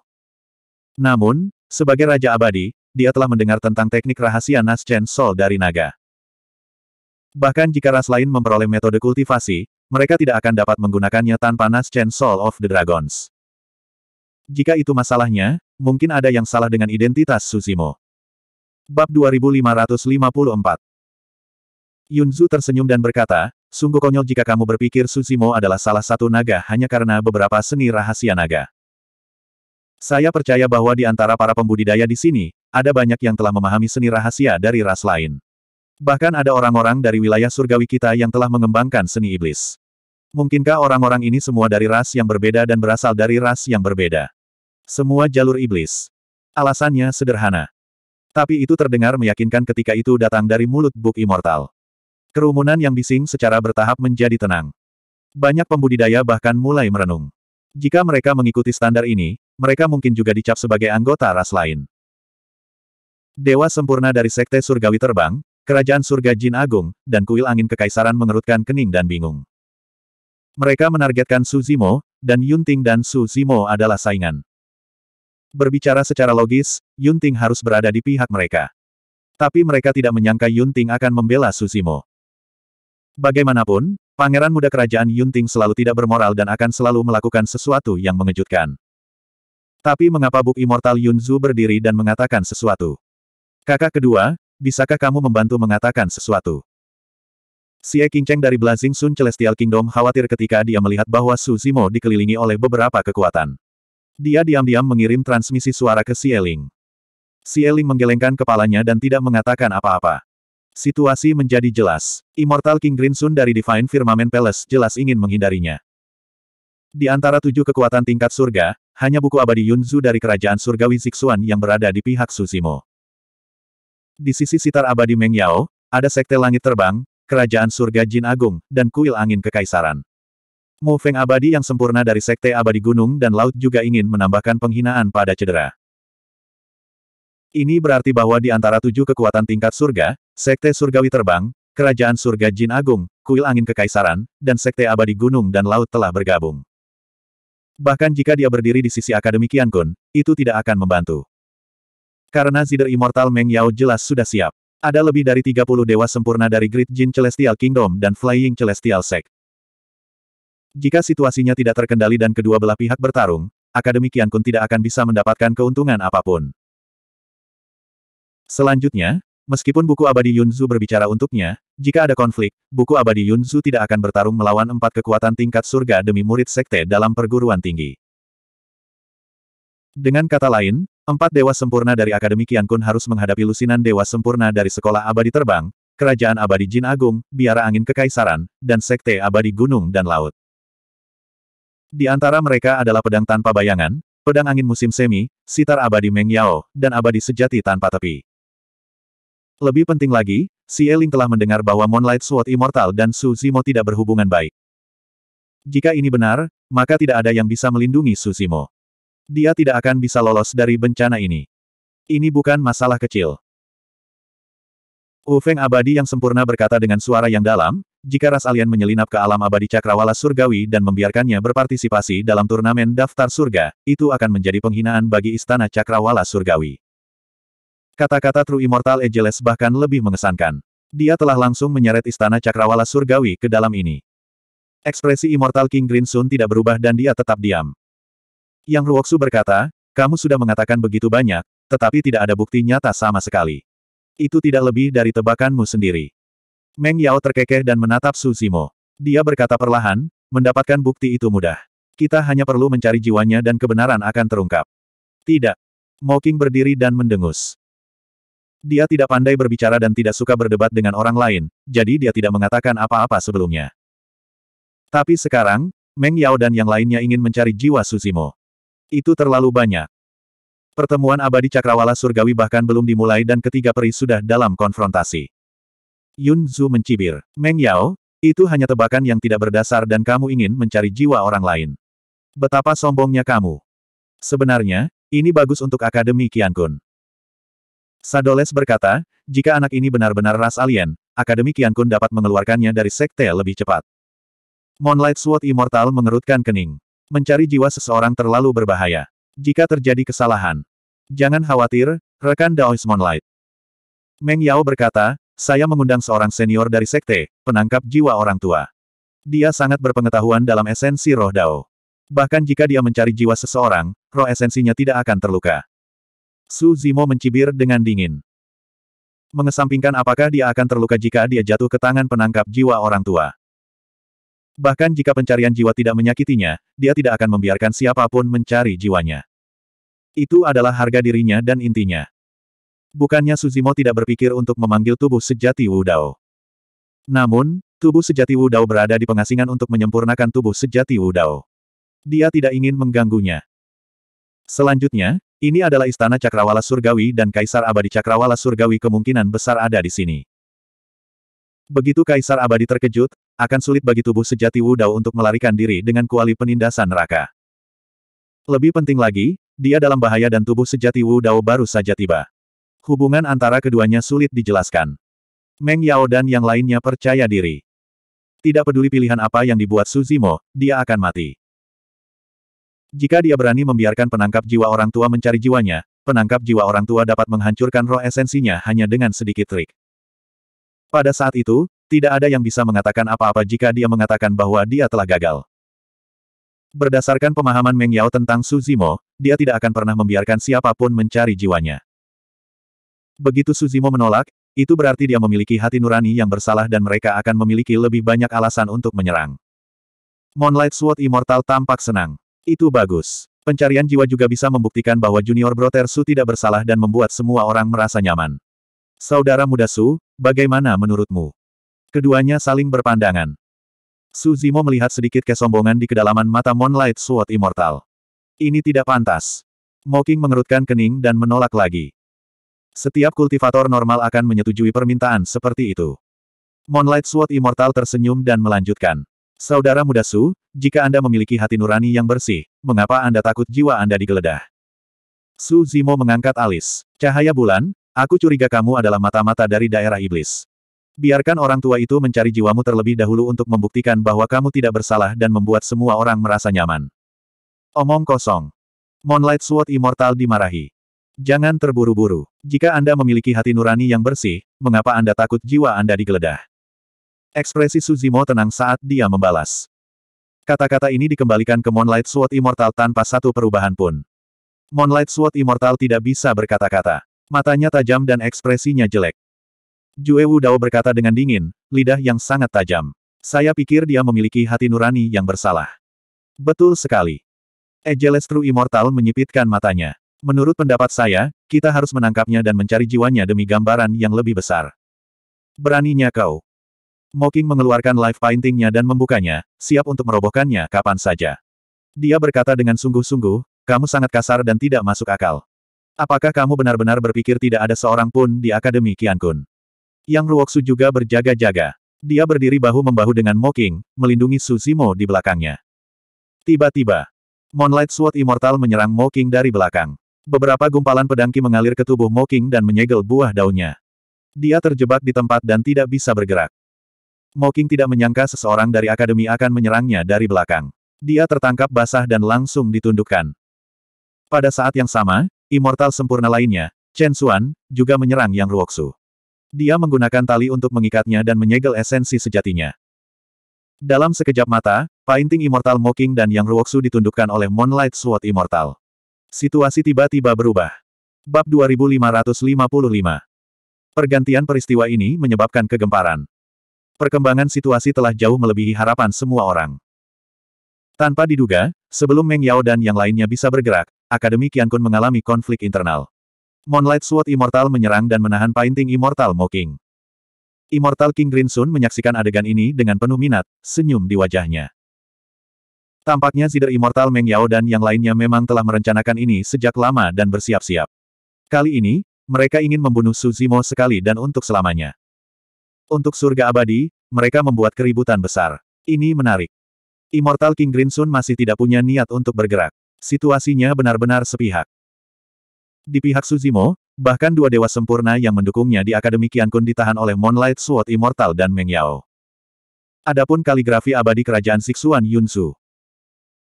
Namun, sebagai Raja Abadi, dia telah mendengar tentang teknik rahasia Naschen Sol dari naga. Bahkan jika ras lain memperoleh metode kultivasi, mereka tidak akan dapat menggunakannya tanpa Nas Chen Soul of the Dragons. Jika itu masalahnya, mungkin ada yang salah dengan identitas Suzimo. Bab 2554 Yunzu tersenyum dan berkata, sungguh konyol jika kamu berpikir Suzimo adalah salah satu naga hanya karena beberapa seni rahasia naga. Saya percaya bahwa di antara para pembudidaya di sini, ada banyak yang telah memahami seni rahasia dari ras lain. Bahkan ada orang-orang dari wilayah surgawi kita yang telah mengembangkan seni iblis. Mungkinkah orang-orang ini semua dari ras yang berbeda dan berasal dari ras yang berbeda? Semua jalur iblis. Alasannya sederhana. Tapi itu terdengar meyakinkan ketika itu datang dari mulut Buk Immortal. Kerumunan yang bising secara bertahap menjadi tenang. Banyak pembudidaya bahkan mulai merenung. Jika mereka mengikuti standar ini, mereka mungkin juga dicap sebagai anggota ras lain. Dewa sempurna dari Sekte Surgawi terbang, Kerajaan Surga Jin Agung, dan Kuil Angin Kekaisaran mengerutkan kening dan bingung. Mereka menargetkan Su Zimo, dan Yunting dan Su Zimo adalah saingan. Berbicara secara logis, Yunting harus berada di pihak mereka. Tapi mereka tidak menyangka Yunting akan membela Su Zimo. Bagaimanapun, pangeran muda kerajaan Yunting selalu tidak bermoral dan akan selalu melakukan sesuatu yang mengejutkan. Tapi mengapa Buk Immortal Yunzu berdiri dan mengatakan sesuatu? Kakak kedua, bisakah kamu membantu mengatakan sesuatu? Si King Cheng dari Blazing Sun Celestial Kingdom khawatir ketika dia melihat bahwa Su Zimo dikelilingi oleh beberapa kekuatan. Dia diam-diam mengirim transmisi suara ke Sieling. Sieling menggelengkan kepalanya dan tidak mengatakan apa-apa. Situasi menjadi jelas. Immortal King Green Sun dari Divine Firmament Palace jelas ingin menghindarinya. Di antara tujuh kekuatan tingkat surga, hanya buku abadi Yunzu dari Kerajaan Surgawi Zixuan yang berada di pihak Suzimo. Di sisi sitar abadi Meng Yao, ada sekte langit terbang, kerajaan surga jin agung, dan kuil angin kekaisaran. Mu Feng abadi yang sempurna dari sekte abadi gunung dan laut juga ingin menambahkan penghinaan pada cedera. Ini berarti bahwa di antara tujuh kekuatan tingkat surga, sekte surgawi terbang, kerajaan surga jin agung, kuil angin kekaisaran, dan sekte abadi gunung dan laut telah bergabung. Bahkan jika dia berdiri di sisi Akademi Kun, itu tidak akan membantu. Karena Zider Immortal Meng Yao jelas sudah siap. Ada lebih dari 30 dewa sempurna dari Great Jin Celestial Kingdom dan Flying Celestial Sect. Jika situasinya tidak terkendali dan kedua belah pihak bertarung, Akademi Kian Kun tidak akan bisa mendapatkan keuntungan apapun. Selanjutnya, Meskipun buku abadi Yunzu berbicara untuknya, jika ada konflik, buku abadi Yunzu tidak akan bertarung melawan empat kekuatan tingkat surga demi murid sekte dalam perguruan tinggi. Dengan kata lain, Empat dewa sempurna dari Akademi Kian Kun harus menghadapi lusinan dewa sempurna dari Sekolah Abadi Terbang, Kerajaan Abadi Jin Agung, Biara Angin Kekaisaran, dan Sekte Abadi Gunung dan Laut. Di antara mereka adalah pedang tanpa bayangan, pedang angin musim semi, sitar abadi Meng Yao, dan abadi sejati tanpa tepi. Lebih penting lagi, Si Eling telah mendengar bahwa Moonlight Sword Immortal dan Su Zimo tidak berhubungan baik. Jika ini benar, maka tidak ada yang bisa melindungi Su Zimo. Dia tidak akan bisa lolos dari bencana ini. Ini bukan masalah kecil. Ufeng abadi yang sempurna berkata dengan suara yang dalam, jika ras alien menyelinap ke alam abadi cakrawala surgawi dan membiarkannya berpartisipasi dalam turnamen daftar surga, itu akan menjadi penghinaan bagi istana cakrawala surgawi. Kata-kata True Immortal Ejeles bahkan lebih mengesankan. Dia telah langsung menyeret istana cakrawala surgawi ke dalam ini. Ekspresi Immortal King Green Sun tidak berubah dan dia tetap diam. Yang Ruoksu berkata, kamu sudah mengatakan begitu banyak, tetapi tidak ada bukti nyata sama sekali. Itu tidak lebih dari tebakanmu sendiri. Meng Yao terkekeh dan menatap Su Zimo. Dia berkata perlahan, mendapatkan bukti itu mudah. Kita hanya perlu mencari jiwanya dan kebenaran akan terungkap. Tidak. Moking berdiri dan mendengus. Dia tidak pandai berbicara dan tidak suka berdebat dengan orang lain, jadi dia tidak mengatakan apa-apa sebelumnya. Tapi sekarang, Meng Yao dan yang lainnya ingin mencari jiwa Susimo. Itu terlalu banyak. Pertemuan abadi cakrawala surgawi bahkan belum dimulai dan ketiga peri sudah dalam konfrontasi. Yun Zhu mencibir. Meng Yao, itu hanya tebakan yang tidak berdasar dan kamu ingin mencari jiwa orang lain. Betapa sombongnya kamu. Sebenarnya, ini bagus untuk Akademi Kun. Sadoles berkata, jika anak ini benar-benar ras alien, Akademi Kun dapat mengeluarkannya dari sekte lebih cepat. Moonlight Sword Immortal mengerutkan kening. Mencari jiwa seseorang terlalu berbahaya. Jika terjadi kesalahan, jangan khawatir, rekan Daoismon Light. Meng Yao berkata, saya mengundang seorang senior dari sekte, penangkap jiwa orang tua. Dia sangat berpengetahuan dalam esensi roh Dao. Bahkan jika dia mencari jiwa seseorang, roh esensinya tidak akan terluka. Su Zimo mencibir dengan dingin. Mengesampingkan apakah dia akan terluka jika dia jatuh ke tangan penangkap jiwa orang tua. Bahkan jika pencarian jiwa tidak menyakitinya, dia tidak akan membiarkan siapapun mencari jiwanya. Itu adalah harga dirinya dan intinya. Bukannya Suzimo tidak berpikir untuk memanggil tubuh sejati Wu Dao. Namun, tubuh sejati Wu Dao berada di pengasingan untuk menyempurnakan tubuh sejati Wu Dao. Dia tidak ingin mengganggunya. Selanjutnya, ini adalah istana Cakrawala Surgawi dan Kaisar Abadi Cakrawala Surgawi kemungkinan besar ada di sini. Begitu Kaisar Abadi terkejut, akan sulit bagi tubuh sejati Wu Dao untuk melarikan diri dengan kuali penindasan neraka. Lebih penting lagi, dia dalam bahaya dan tubuh sejati Wu Dao baru saja tiba. Hubungan antara keduanya sulit dijelaskan. Meng Yao dan yang lainnya percaya diri. Tidak peduli pilihan apa yang dibuat Suzimo, dia akan mati. Jika dia berani membiarkan penangkap jiwa orang tua mencari jiwanya, penangkap jiwa orang tua dapat menghancurkan roh esensinya hanya dengan sedikit trik. Pada saat itu, tidak ada yang bisa mengatakan apa-apa jika dia mengatakan bahwa dia telah gagal. Berdasarkan pemahaman Meng Yao tentang Suzimo, dia tidak akan pernah membiarkan siapapun mencari jiwanya. Begitu Suzimo menolak, itu berarti dia memiliki hati nurani yang bersalah dan mereka akan memiliki lebih banyak alasan untuk menyerang. Moonlight Sword Immortal tampak senang. Itu bagus. Pencarian jiwa juga bisa membuktikan bahwa Junior Brother Su tidak bersalah dan membuat semua orang merasa nyaman. Saudara muda Su, Bagaimana menurutmu? Keduanya saling berpandangan. Zimo melihat sedikit kesombongan di kedalaman mata Moonlight Sword Immortal. Ini tidak pantas. Mocking mengerutkan kening dan menolak lagi. Setiap kultivator normal akan menyetujui permintaan seperti itu. Moonlight Sword Immortal tersenyum dan melanjutkan. Saudara muda Su, jika Anda memiliki hati nurani yang bersih, mengapa Anda takut jiwa Anda digeledah? Su Zimo mengangkat alis. Cahaya bulan, Aku curiga kamu adalah mata-mata dari daerah iblis. Biarkan orang tua itu mencari jiwamu terlebih dahulu untuk membuktikan bahwa kamu tidak bersalah dan membuat semua orang merasa nyaman. Omong kosong. Moonlight Sword Immortal dimarahi. Jangan terburu-buru. Jika Anda memiliki hati nurani yang bersih, mengapa Anda takut jiwa Anda digeledah? Ekspresi Suzimo tenang saat dia membalas. Kata-kata ini dikembalikan ke Moonlight Sword Immortal tanpa satu perubahan pun. Moonlight Sword Immortal tidak bisa berkata-kata. Matanya tajam dan ekspresinya jelek. Jue Dao berkata dengan dingin, lidah yang sangat tajam. Saya pikir dia memiliki hati nurani yang bersalah. Betul sekali. Ejelestru Immortal menyipitkan matanya. Menurut pendapat saya, kita harus menangkapnya dan mencari jiwanya demi gambaran yang lebih besar. Beraninya kau. Moking mengeluarkan live paintingnya dan membukanya, siap untuk merobohkannya kapan saja. Dia berkata dengan sungguh-sungguh, kamu sangat kasar dan tidak masuk akal. Apakah kamu benar-benar berpikir tidak ada seorang pun di Akademi Kian Kun? Yang Ruoksu juga berjaga-jaga. Dia berdiri bahu-membahu dengan Moking, melindungi Suzimo di belakangnya. Tiba-tiba, Moonlight Sword Immortal menyerang Moking dari belakang. Beberapa gumpalan pedangki mengalir ke tubuh Moking dan menyegel buah daunnya. Dia terjebak di tempat dan tidak bisa bergerak. Moking tidak menyangka seseorang dari akademi akan menyerangnya dari belakang. Dia tertangkap basah dan langsung ditundukkan. Pada saat yang sama, immortal sempurna lainnya, Chen Xuan, juga menyerang Yang Ruoksu. Dia menggunakan tali untuk mengikatnya dan menyegel esensi sejatinya. Dalam sekejap mata, Painting Immortal Moking dan Yang Ruoksu ditundukkan oleh Moonlight Sword Immortal. Situasi tiba-tiba berubah. Bab 2555 Pergantian peristiwa ini menyebabkan kegemparan. Perkembangan situasi telah jauh melebihi harapan semua orang. Tanpa diduga, sebelum Meng Yao dan yang lainnya bisa bergerak, Akademi Qiankun mengalami konflik internal. Moonlight Sword Immortal menyerang dan menahan Painting Immortal Mocking. Immortal King Green menyaksikan adegan ini dengan penuh minat, senyum di wajahnya. Tampaknya Zider Immortal Meng Yao dan yang lainnya memang telah merencanakan ini sejak lama dan bersiap-siap. Kali ini, mereka ingin membunuh Suzimo sekali dan untuk selamanya. Untuk surga abadi, mereka membuat keributan besar. Ini menarik. Immortal King Green masih tidak punya niat untuk bergerak. Situasinya benar-benar sepihak. Di pihak Suzimo, bahkan dua dewa sempurna yang mendukungnya di Akademi Kun ditahan oleh Moonlight Sword Immortal dan Meng Yao. Adapun kaligrafi abadi kerajaan Siksuan Yunzu.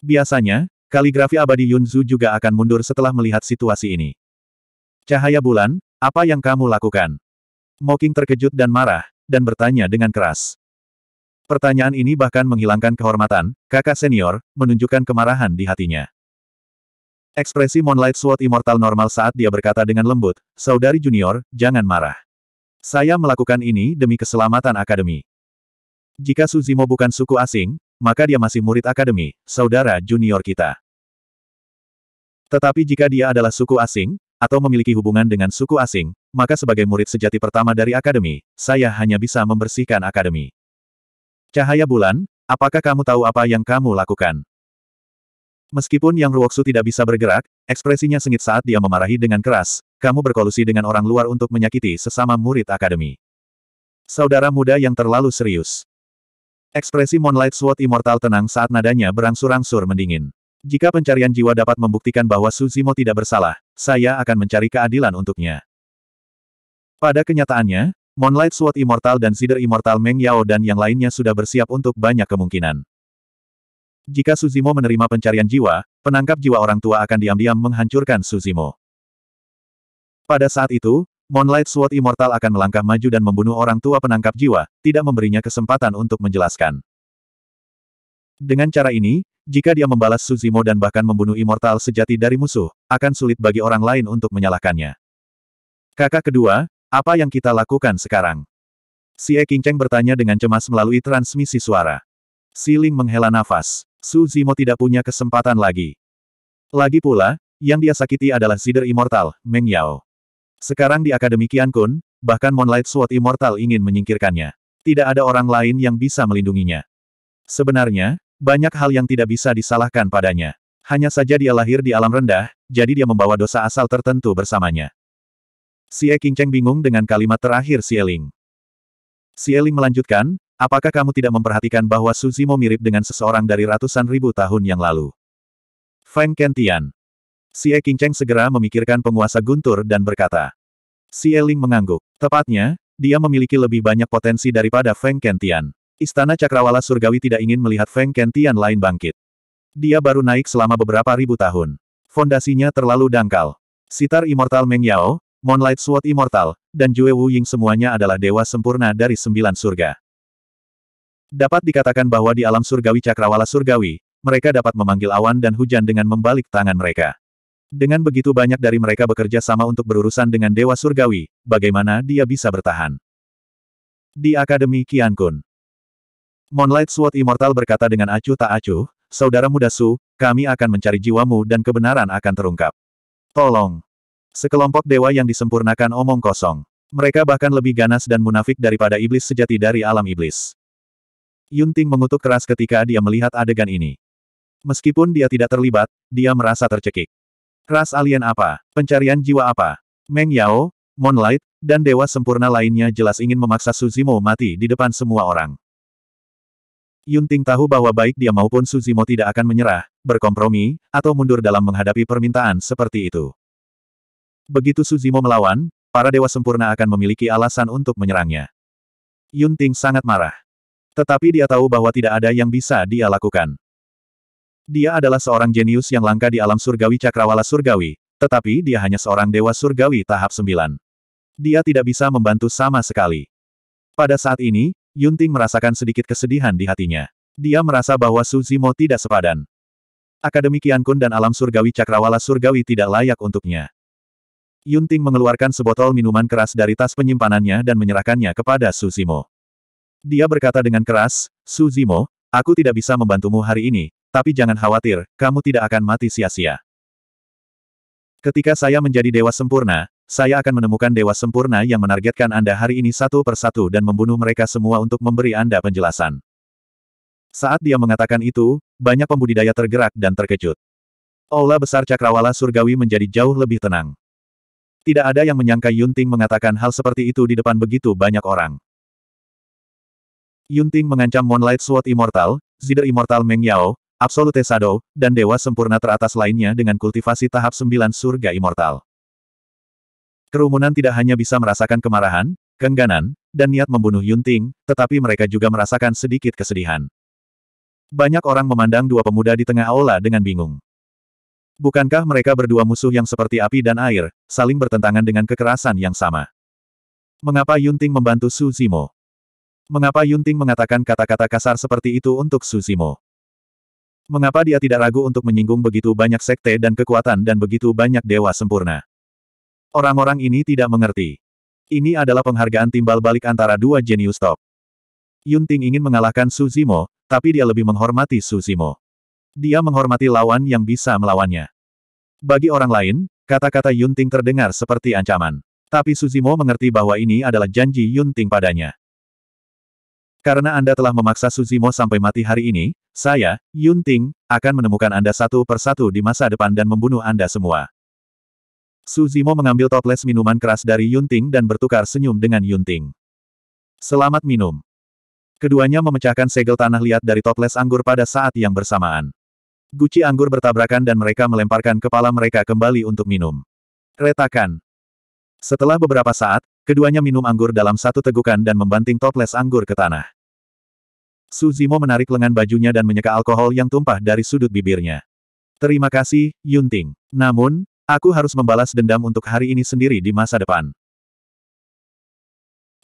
Biasanya, kaligrafi abadi Yunzu juga akan mundur setelah melihat situasi ini. Cahaya bulan, apa yang kamu lakukan? Moking terkejut dan marah, dan bertanya dengan keras. Pertanyaan ini bahkan menghilangkan kehormatan, kakak senior, menunjukkan kemarahan di hatinya. Ekspresi Moonlight Sword Immortal normal saat dia berkata dengan lembut, Saudari Junior, jangan marah. Saya melakukan ini demi keselamatan akademi. Jika Suzimo bukan suku asing, maka dia masih murid akademi, saudara junior kita. Tetapi jika dia adalah suku asing, atau memiliki hubungan dengan suku asing, maka sebagai murid sejati pertama dari akademi, saya hanya bisa membersihkan akademi. Cahaya bulan, apakah kamu tahu apa yang kamu lakukan? Meskipun Yang Ruoksu tidak bisa bergerak, ekspresinya sengit saat dia memarahi dengan keras, kamu berkolusi dengan orang luar untuk menyakiti sesama murid akademi. Saudara muda yang terlalu serius. Ekspresi Moonlight Sword Immortal tenang saat nadanya berangsur-angsur mendingin. Jika pencarian jiwa dapat membuktikan bahwa Suzimo tidak bersalah, saya akan mencari keadilan untuknya. Pada kenyataannya, Moonlight Sword Immortal dan Cider Immortal Meng Yao dan yang lainnya sudah bersiap untuk banyak kemungkinan. Jika Suzimo menerima pencarian jiwa, penangkap jiwa orang tua akan diam-diam menghancurkan Suzimo. Pada saat itu, Moonlight Sword Immortal akan melangkah maju dan membunuh orang tua penangkap jiwa, tidak memberinya kesempatan untuk menjelaskan. Dengan cara ini, jika dia membalas Suzimo dan bahkan membunuh Immortal sejati dari musuh, akan sulit bagi orang lain untuk menyalahkannya. Kakak kedua, apa yang kita lakukan sekarang? Si E King Cheng bertanya dengan cemas melalui transmisi suara. Si Ling menghela nafas. Su Zimo tidak punya kesempatan lagi. Lagi pula, yang dia sakiti adalah Zider Immortal, Meng Yao. Sekarang di Akademi Qian Kun, bahkan Moonlight Sword Immortal ingin menyingkirkannya. Tidak ada orang lain yang bisa melindunginya. Sebenarnya, banyak hal yang tidak bisa disalahkan padanya. Hanya saja dia lahir di alam rendah, jadi dia membawa dosa asal tertentu bersamanya. Si King Cheng bingung dengan kalimat terakhir Si Eling. Si Eling melanjutkan, Apakah kamu tidak memperhatikan bahwa Suzimo mirip dengan seseorang dari ratusan ribu tahun yang lalu? Feng Kentian. Si E Qingcheng segera memikirkan penguasa Guntur dan berkata. Si E Ling mengangguk. Tepatnya, dia memiliki lebih banyak potensi daripada Feng Kentian. Istana Cakrawala Surgawi tidak ingin melihat Feng Kentian lain bangkit. Dia baru naik selama beberapa ribu tahun. Fondasinya terlalu dangkal. Sitar Immortal Meng Yao, Moonlight Sword Immortal, dan Jue Wu Ying semuanya adalah dewa sempurna dari sembilan surga. Dapat dikatakan bahwa di alam surgawi cakrawala surgawi, mereka dapat memanggil awan dan hujan dengan membalik tangan mereka. Dengan begitu banyak dari mereka bekerja sama untuk berurusan dengan Dewa Surgawi, bagaimana dia bisa bertahan? Di Akademi Kian Kun. Moonlight Sword Immortal berkata dengan acuh tak acuh, Saudara muda Su, kami akan mencari jiwamu dan kebenaran akan terungkap. Tolong. Sekelompok dewa yang disempurnakan omong kosong. Mereka bahkan lebih ganas dan munafik daripada iblis sejati dari alam iblis. Yunting mengutuk keras ketika dia melihat adegan ini. Meskipun dia tidak terlibat, dia merasa tercekik. Ras alien apa? Pencarian jiwa apa? Meng Yao, Moonlight, dan dewa sempurna lainnya jelas ingin memaksa Suzimo mati di depan semua orang. Yunting tahu bahwa baik dia maupun Suzimo tidak akan menyerah, berkompromi, atau mundur dalam menghadapi permintaan seperti itu. Begitu Suzimo melawan, para dewa sempurna akan memiliki alasan untuk menyerangnya. Yunting sangat marah. Tetapi dia tahu bahwa tidak ada yang bisa dia lakukan. Dia adalah seorang jenius yang langka di alam surgawi cakrawala surgawi, tetapi dia hanya seorang dewa surgawi tahap 9. Dia tidak bisa membantu sama sekali. Pada saat ini, Yunting merasakan sedikit kesedihan di hatinya. Dia merasa bahwa Suzimo tidak sepadan. Akademi Kun dan alam surgawi cakrawala surgawi tidak layak untuknya. Yunting mengeluarkan sebotol minuman keras dari tas penyimpanannya dan menyerahkannya kepada Suzimo. Dia berkata dengan keras, Suzimo, aku tidak bisa membantumu hari ini, tapi jangan khawatir, kamu tidak akan mati sia-sia. Ketika saya menjadi dewa sempurna, saya akan menemukan dewa sempurna yang menargetkan Anda hari ini satu persatu dan membunuh mereka semua untuk memberi Anda penjelasan. Saat dia mengatakan itu, banyak pembudidaya tergerak dan terkejut. Aula besar cakrawala surgawi menjadi jauh lebih tenang. Tidak ada yang menyangka Yunting mengatakan hal seperti itu di depan begitu banyak orang. Yunting mengancam Moonlight Sword Immortal, Zider Immortal Meng Yao, Absolute Shadow, dan Dewa Sempurna teratas lainnya dengan kultivasi tahap 9 Surga Immortal. Kerumunan tidak hanya bisa merasakan kemarahan, kengganan, dan niat membunuh Yunting, tetapi mereka juga merasakan sedikit kesedihan. Banyak orang memandang dua pemuda di tengah aula dengan bingung. Bukankah mereka berdua musuh yang seperti api dan air, saling bertentangan dengan kekerasan yang sama? Mengapa Yunting membantu Su Zimo? Mengapa Yunting mengatakan kata-kata kasar seperti itu untuk Suzimo? Mengapa dia tidak ragu untuk menyinggung begitu banyak sekte dan kekuatan dan begitu banyak dewa sempurna? Orang-orang ini tidak mengerti. Ini adalah penghargaan timbal balik antara dua jenius top. Yunting ingin mengalahkan Suzimo, tapi dia lebih menghormati Suzimo. Dia menghormati lawan yang bisa melawannya. Bagi orang lain, kata-kata Yunting terdengar seperti ancaman. Tapi Suzimo mengerti bahwa ini adalah janji Yunting padanya. Karena Anda telah memaksa Suzimo sampai mati hari ini, saya, Yun Ting, akan menemukan Anda satu persatu di masa depan dan membunuh Anda semua. Suzimo mengambil toples minuman keras dari Yun Ting dan bertukar senyum dengan Yun Ting. Selamat minum. Keduanya memecahkan segel tanah liat dari toples anggur pada saat yang bersamaan. Guci anggur bertabrakan dan mereka melemparkan kepala mereka kembali untuk minum. Retakan. Setelah beberapa saat, keduanya minum anggur dalam satu tegukan dan membanting toples anggur ke tanah. Su Zimo menarik lengan bajunya dan menyeka alkohol yang tumpah dari sudut bibirnya. Terima kasih, Yunting. Namun, aku harus membalas dendam untuk hari ini sendiri di masa depan.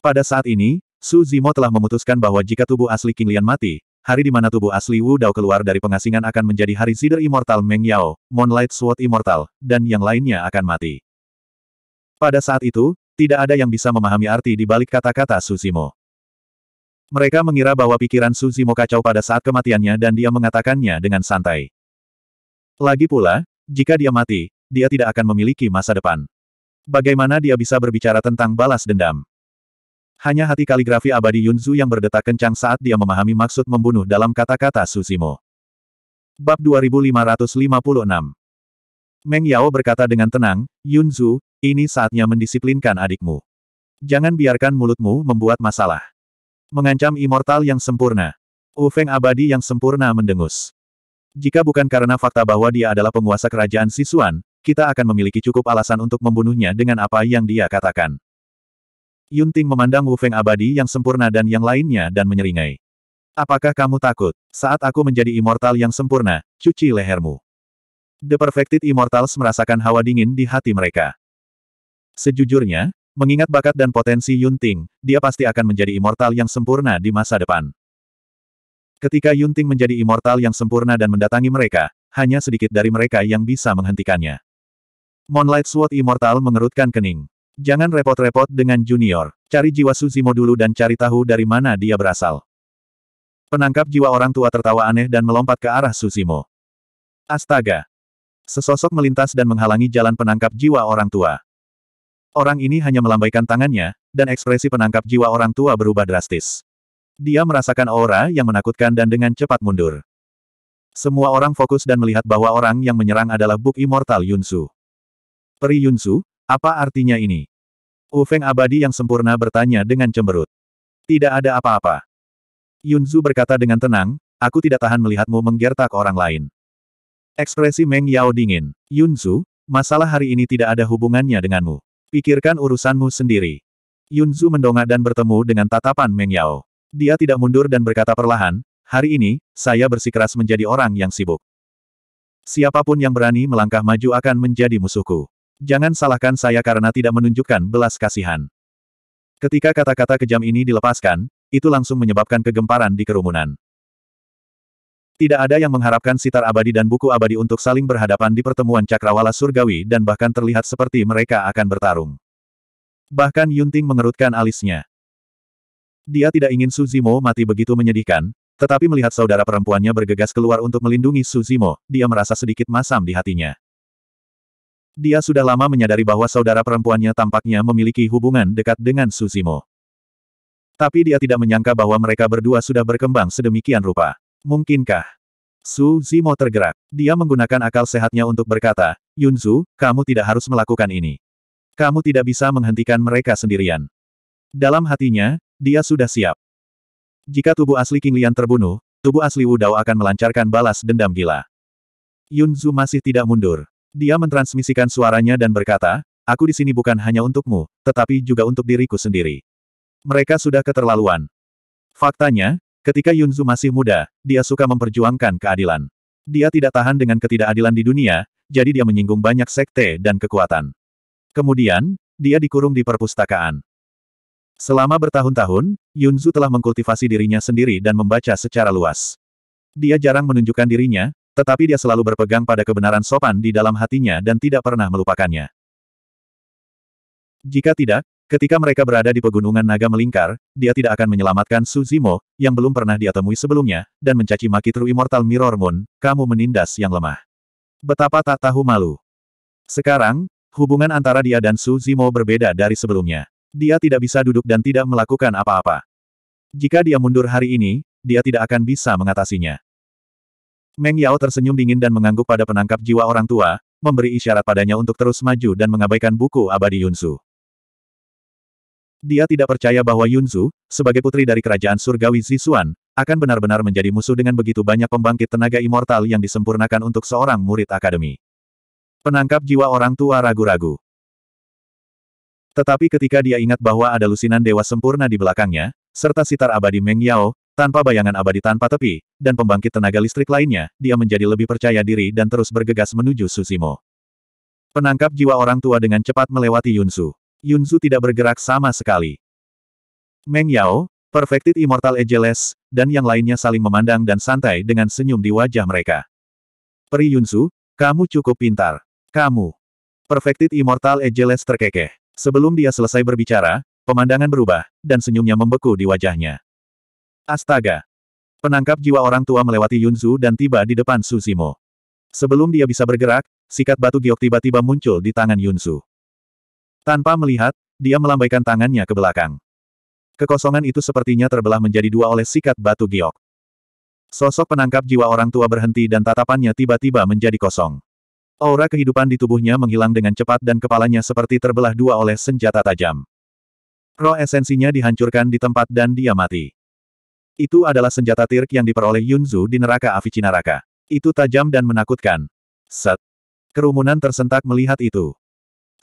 Pada saat ini, Su Zimo telah memutuskan bahwa jika tubuh asli King Lian mati, hari di mana tubuh asli Wu Dao keluar dari pengasingan akan menjadi hari Zider Immortal Meng Yao, Moonlight Sword Immortal, dan yang lainnya akan mati. Pada saat itu, tidak ada yang bisa memahami arti di balik kata-kata Su Zimo. Mereka mengira bahwa pikiran Suzi Suzimo kacau pada saat kematiannya dan dia mengatakannya dengan santai. Lagi pula, jika dia mati, dia tidak akan memiliki masa depan. Bagaimana dia bisa berbicara tentang balas dendam? Hanya hati kaligrafi abadi Yunzu yang berdetak kencang saat dia memahami maksud membunuh dalam kata-kata Suzimo. Bab 2556 Meng Yao berkata dengan tenang, Yunzu, ini saatnya mendisiplinkan adikmu. Jangan biarkan mulutmu membuat masalah. Mengancam immortal yang sempurna. Ufeng abadi yang sempurna mendengus. Jika bukan karena fakta bahwa dia adalah penguasa kerajaan Sisuan, kita akan memiliki cukup alasan untuk membunuhnya dengan apa yang dia katakan. Yunting memandang Ufeng abadi yang sempurna dan yang lainnya dan menyeringai. Apakah kamu takut? Saat aku menjadi immortal yang sempurna, cuci lehermu. The Perfected Immortals merasakan hawa dingin di hati mereka. Sejujurnya, Mengingat bakat dan potensi Yunting, dia pasti akan menjadi immortal yang sempurna di masa depan. Ketika Yunting menjadi immortal yang sempurna dan mendatangi mereka, hanya sedikit dari mereka yang bisa menghentikannya. Moonlight Sword Immortal mengerutkan kening. Jangan repot-repot dengan junior. Cari jiwa Suzimo dulu dan cari tahu dari mana dia berasal. Penangkap jiwa orang tua tertawa aneh dan melompat ke arah Suzimo. Astaga! Sesosok melintas dan menghalangi jalan penangkap jiwa orang tua. Orang ini hanya melambaikan tangannya, dan ekspresi penangkap jiwa orang tua berubah drastis. Dia merasakan aura yang menakutkan dan dengan cepat mundur. Semua orang fokus dan melihat bahwa orang yang menyerang adalah Buk Immortal Yunsu. Peri Yunsu, apa artinya ini? Ufeng abadi yang sempurna bertanya dengan cemberut. Tidak ada apa-apa. Yunzu berkata dengan tenang, aku tidak tahan melihatmu menggertak orang lain. Ekspresi Meng Yao dingin. Yunzu, masalah hari ini tidak ada hubungannya denganmu. Pikirkan urusanmu sendiri. Yunzu mendongak dan bertemu dengan tatapan Meng Yao. Dia tidak mundur dan berkata perlahan, hari ini, saya bersikeras menjadi orang yang sibuk. Siapapun yang berani melangkah maju akan menjadi musuhku. Jangan salahkan saya karena tidak menunjukkan belas kasihan. Ketika kata-kata kejam ini dilepaskan, itu langsung menyebabkan kegemparan di kerumunan. Tidak ada yang mengharapkan sitar abadi dan buku abadi untuk saling berhadapan di pertemuan cakrawala surgawi dan bahkan terlihat seperti mereka akan bertarung. Bahkan Yunting mengerutkan alisnya. Dia tidak ingin Suzimo mati begitu menyedihkan, tetapi melihat saudara perempuannya bergegas keluar untuk melindungi Suzimo, dia merasa sedikit masam di hatinya. Dia sudah lama menyadari bahwa saudara perempuannya tampaknya memiliki hubungan dekat dengan Suzimo. Tapi dia tidak menyangka bahwa mereka berdua sudah berkembang sedemikian rupa. Mungkinkah? Su Zimo tergerak. Dia menggunakan akal sehatnya untuk berkata, Yunzu, kamu tidak harus melakukan ini. Kamu tidak bisa menghentikan mereka sendirian. Dalam hatinya, dia sudah siap. Jika tubuh asli King Lian terbunuh, tubuh asli Wu Dao akan melancarkan balas dendam gila. Yunzu masih tidak mundur. Dia mentransmisikan suaranya dan berkata, Aku di sini bukan hanya untukmu, tetapi juga untuk diriku sendiri. Mereka sudah keterlaluan. Faktanya, Ketika Yunzu masih muda, dia suka memperjuangkan keadilan. Dia tidak tahan dengan ketidakadilan di dunia, jadi dia menyinggung banyak sekte dan kekuatan. Kemudian, dia dikurung di perpustakaan. Selama bertahun-tahun, Yunzu telah mengkultivasi dirinya sendiri dan membaca secara luas. Dia jarang menunjukkan dirinya, tetapi dia selalu berpegang pada kebenaran sopan di dalam hatinya dan tidak pernah melupakannya. Jika tidak, Ketika mereka berada di pegunungan naga melingkar, dia tidak akan menyelamatkan Suzimo, yang belum pernah dia temui sebelumnya, dan mencaci maki True Immortal Mirror Moon, kamu menindas yang lemah. Betapa tak tahu malu. Sekarang, hubungan antara dia dan Suzimo berbeda dari sebelumnya. Dia tidak bisa duduk dan tidak melakukan apa-apa. Jika dia mundur hari ini, dia tidak akan bisa mengatasinya. Meng Yao tersenyum dingin dan mengangguk pada penangkap jiwa orang tua, memberi isyarat padanya untuk terus maju dan mengabaikan buku abadi Yunsu. Dia tidak percaya bahwa Yunzu, sebagai putri dari kerajaan surgawi Zisuan, akan benar-benar menjadi musuh dengan begitu banyak pembangkit tenaga immortal yang disempurnakan untuk seorang murid akademi. Penangkap jiwa orang tua ragu-ragu. Tetapi ketika dia ingat bahwa ada lusinan dewa sempurna di belakangnya, serta sitar abadi Meng Yao, tanpa bayangan abadi tanpa tepi, dan pembangkit tenaga listrik lainnya, dia menjadi lebih percaya diri dan terus bergegas menuju Susimo. Penangkap jiwa orang tua dengan cepat melewati Yunsu. Yunzu tidak bergerak sama sekali. Meng Yao, Perfected Immortal Ageless, dan yang lainnya saling memandang dan santai dengan senyum di wajah mereka. Peri Yunzu, kamu cukup pintar. Kamu. Perfected Immortal Ageless terkekeh. Sebelum dia selesai berbicara, pemandangan berubah, dan senyumnya membeku di wajahnya. Astaga! Penangkap jiwa orang tua melewati Yunzu dan tiba di depan Suzimo. Sebelum dia bisa bergerak, sikat batu giok tiba-tiba muncul di tangan Yunzu. Tanpa melihat, dia melambaikan tangannya ke belakang. Kekosongan itu sepertinya terbelah menjadi dua oleh sikat batu giok. Sosok penangkap jiwa orang tua berhenti dan tatapannya tiba-tiba menjadi kosong. Aura kehidupan di tubuhnya menghilang dengan cepat dan kepalanya seperti terbelah dua oleh senjata tajam. Roh esensinya dihancurkan di tempat dan dia mati. Itu adalah senjata tirk yang diperoleh Yunzu di neraka Avicinaraka. Itu tajam dan menakutkan. Set. Kerumunan tersentak melihat itu.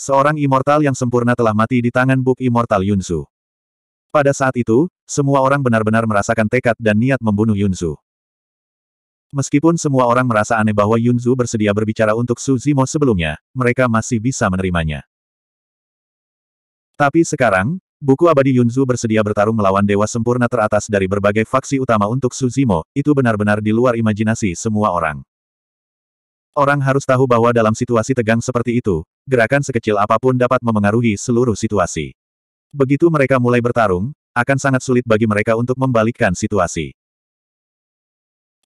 Seorang immortal yang sempurna telah mati di tangan Buk Immortal Yunsu. Pada saat itu, semua orang benar-benar merasakan tekad dan niat membunuh Yunsu. Meskipun semua orang merasa aneh bahwa Yunzu bersedia berbicara untuk Su Zimo sebelumnya, mereka masih bisa menerimanya. Tapi sekarang, buku abadi Yunzu bersedia bertarung melawan dewa sempurna teratas dari berbagai faksi utama untuk Su Zimo, itu benar-benar di luar imajinasi semua orang. Orang harus tahu bahwa dalam situasi tegang seperti itu, gerakan sekecil apapun dapat memengaruhi seluruh situasi. Begitu mereka mulai bertarung, akan sangat sulit bagi mereka untuk membalikkan situasi.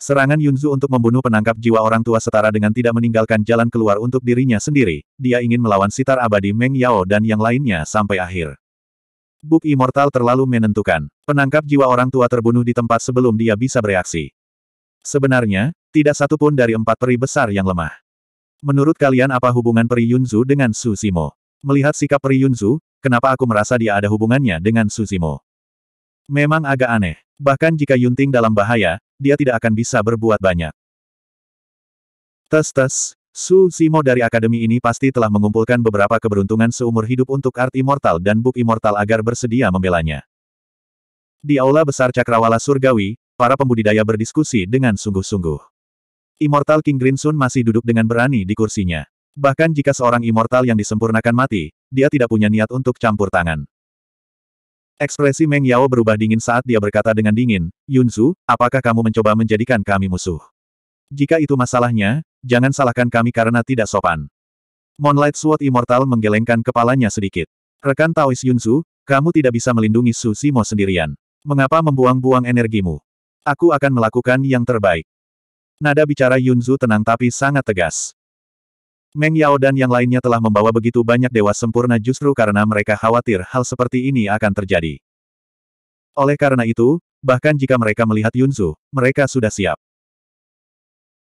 Serangan Yunzu untuk membunuh penangkap jiwa orang tua setara dengan tidak meninggalkan jalan keluar untuk dirinya sendiri, dia ingin melawan sitar abadi Meng Yao dan yang lainnya sampai akhir. Book Immortal terlalu menentukan. Penangkap jiwa orang tua terbunuh di tempat sebelum dia bisa bereaksi. Sebenarnya, tidak satu pun dari empat peri besar yang lemah. Menurut kalian apa hubungan peri Yunzu dengan Su Simo? Melihat sikap peri Yunzu, kenapa aku merasa dia ada hubungannya dengan Su Simo? Memang agak aneh. Bahkan jika Yunting dalam bahaya, dia tidak akan bisa berbuat banyak. Tes-tes, Su Simo dari akademi ini pasti telah mengumpulkan beberapa keberuntungan seumur hidup untuk Art Immortal dan Book Immortal agar bersedia membelanya. Di aula besar Cakrawala Surgawi, para pembudidaya berdiskusi dengan sungguh-sungguh. Immortal King Green Sun masih duduk dengan berani di kursinya. Bahkan jika seorang immortal yang disempurnakan mati, dia tidak punya niat untuk campur tangan. Ekspresi Meng Yao berubah dingin saat dia berkata dengan dingin, Yunzu, apakah kamu mencoba menjadikan kami musuh? Jika itu masalahnya, jangan salahkan kami karena tidak sopan. Moonlight Sword Immortal menggelengkan kepalanya sedikit. Rekan Taois Yunzu, kamu tidak bisa melindungi Su Simo sendirian. Mengapa membuang-buang energimu? Aku akan melakukan yang terbaik. Nada bicara Yunzu tenang tapi sangat tegas. Meng Yao dan yang lainnya telah membawa begitu banyak dewa sempurna justru karena mereka khawatir hal seperti ini akan terjadi. Oleh karena itu, bahkan jika mereka melihat Yunzu, mereka sudah siap.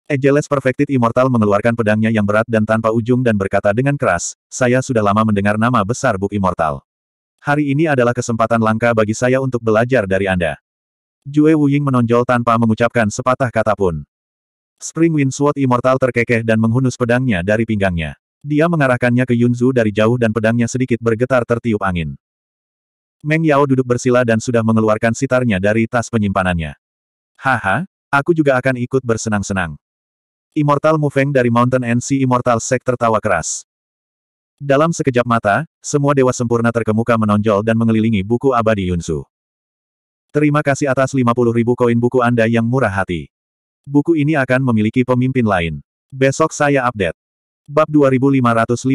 Ejeles Perfected Immortal mengeluarkan pedangnya yang berat dan tanpa ujung dan berkata dengan keras, saya sudah lama mendengar nama besar Buk Immortal. Hari ini adalah kesempatan langka bagi saya untuk belajar dari Anda. Jue Wuying menonjol tanpa mengucapkan sepatah kata pun. Spring Wind Sword Immortal terkekeh dan menghunus pedangnya dari pinggangnya. Dia mengarahkannya ke Yunzu dari jauh dan pedangnya sedikit bergetar tertiup angin. Meng Yao duduk bersila dan sudah mengeluarkan sitarnya dari tas penyimpanannya. Haha, aku juga akan ikut bersenang-senang. Immortal Mufeng dari Mountain NC Immortal Sect tertawa keras. Dalam sekejap mata, semua dewa sempurna terkemuka menonjol dan mengelilingi buku abadi Yunzu. Terima kasih atas 50.000 koin buku Anda yang murah hati. Buku ini akan memiliki pemimpin lain. Besok saya update. Bab 2558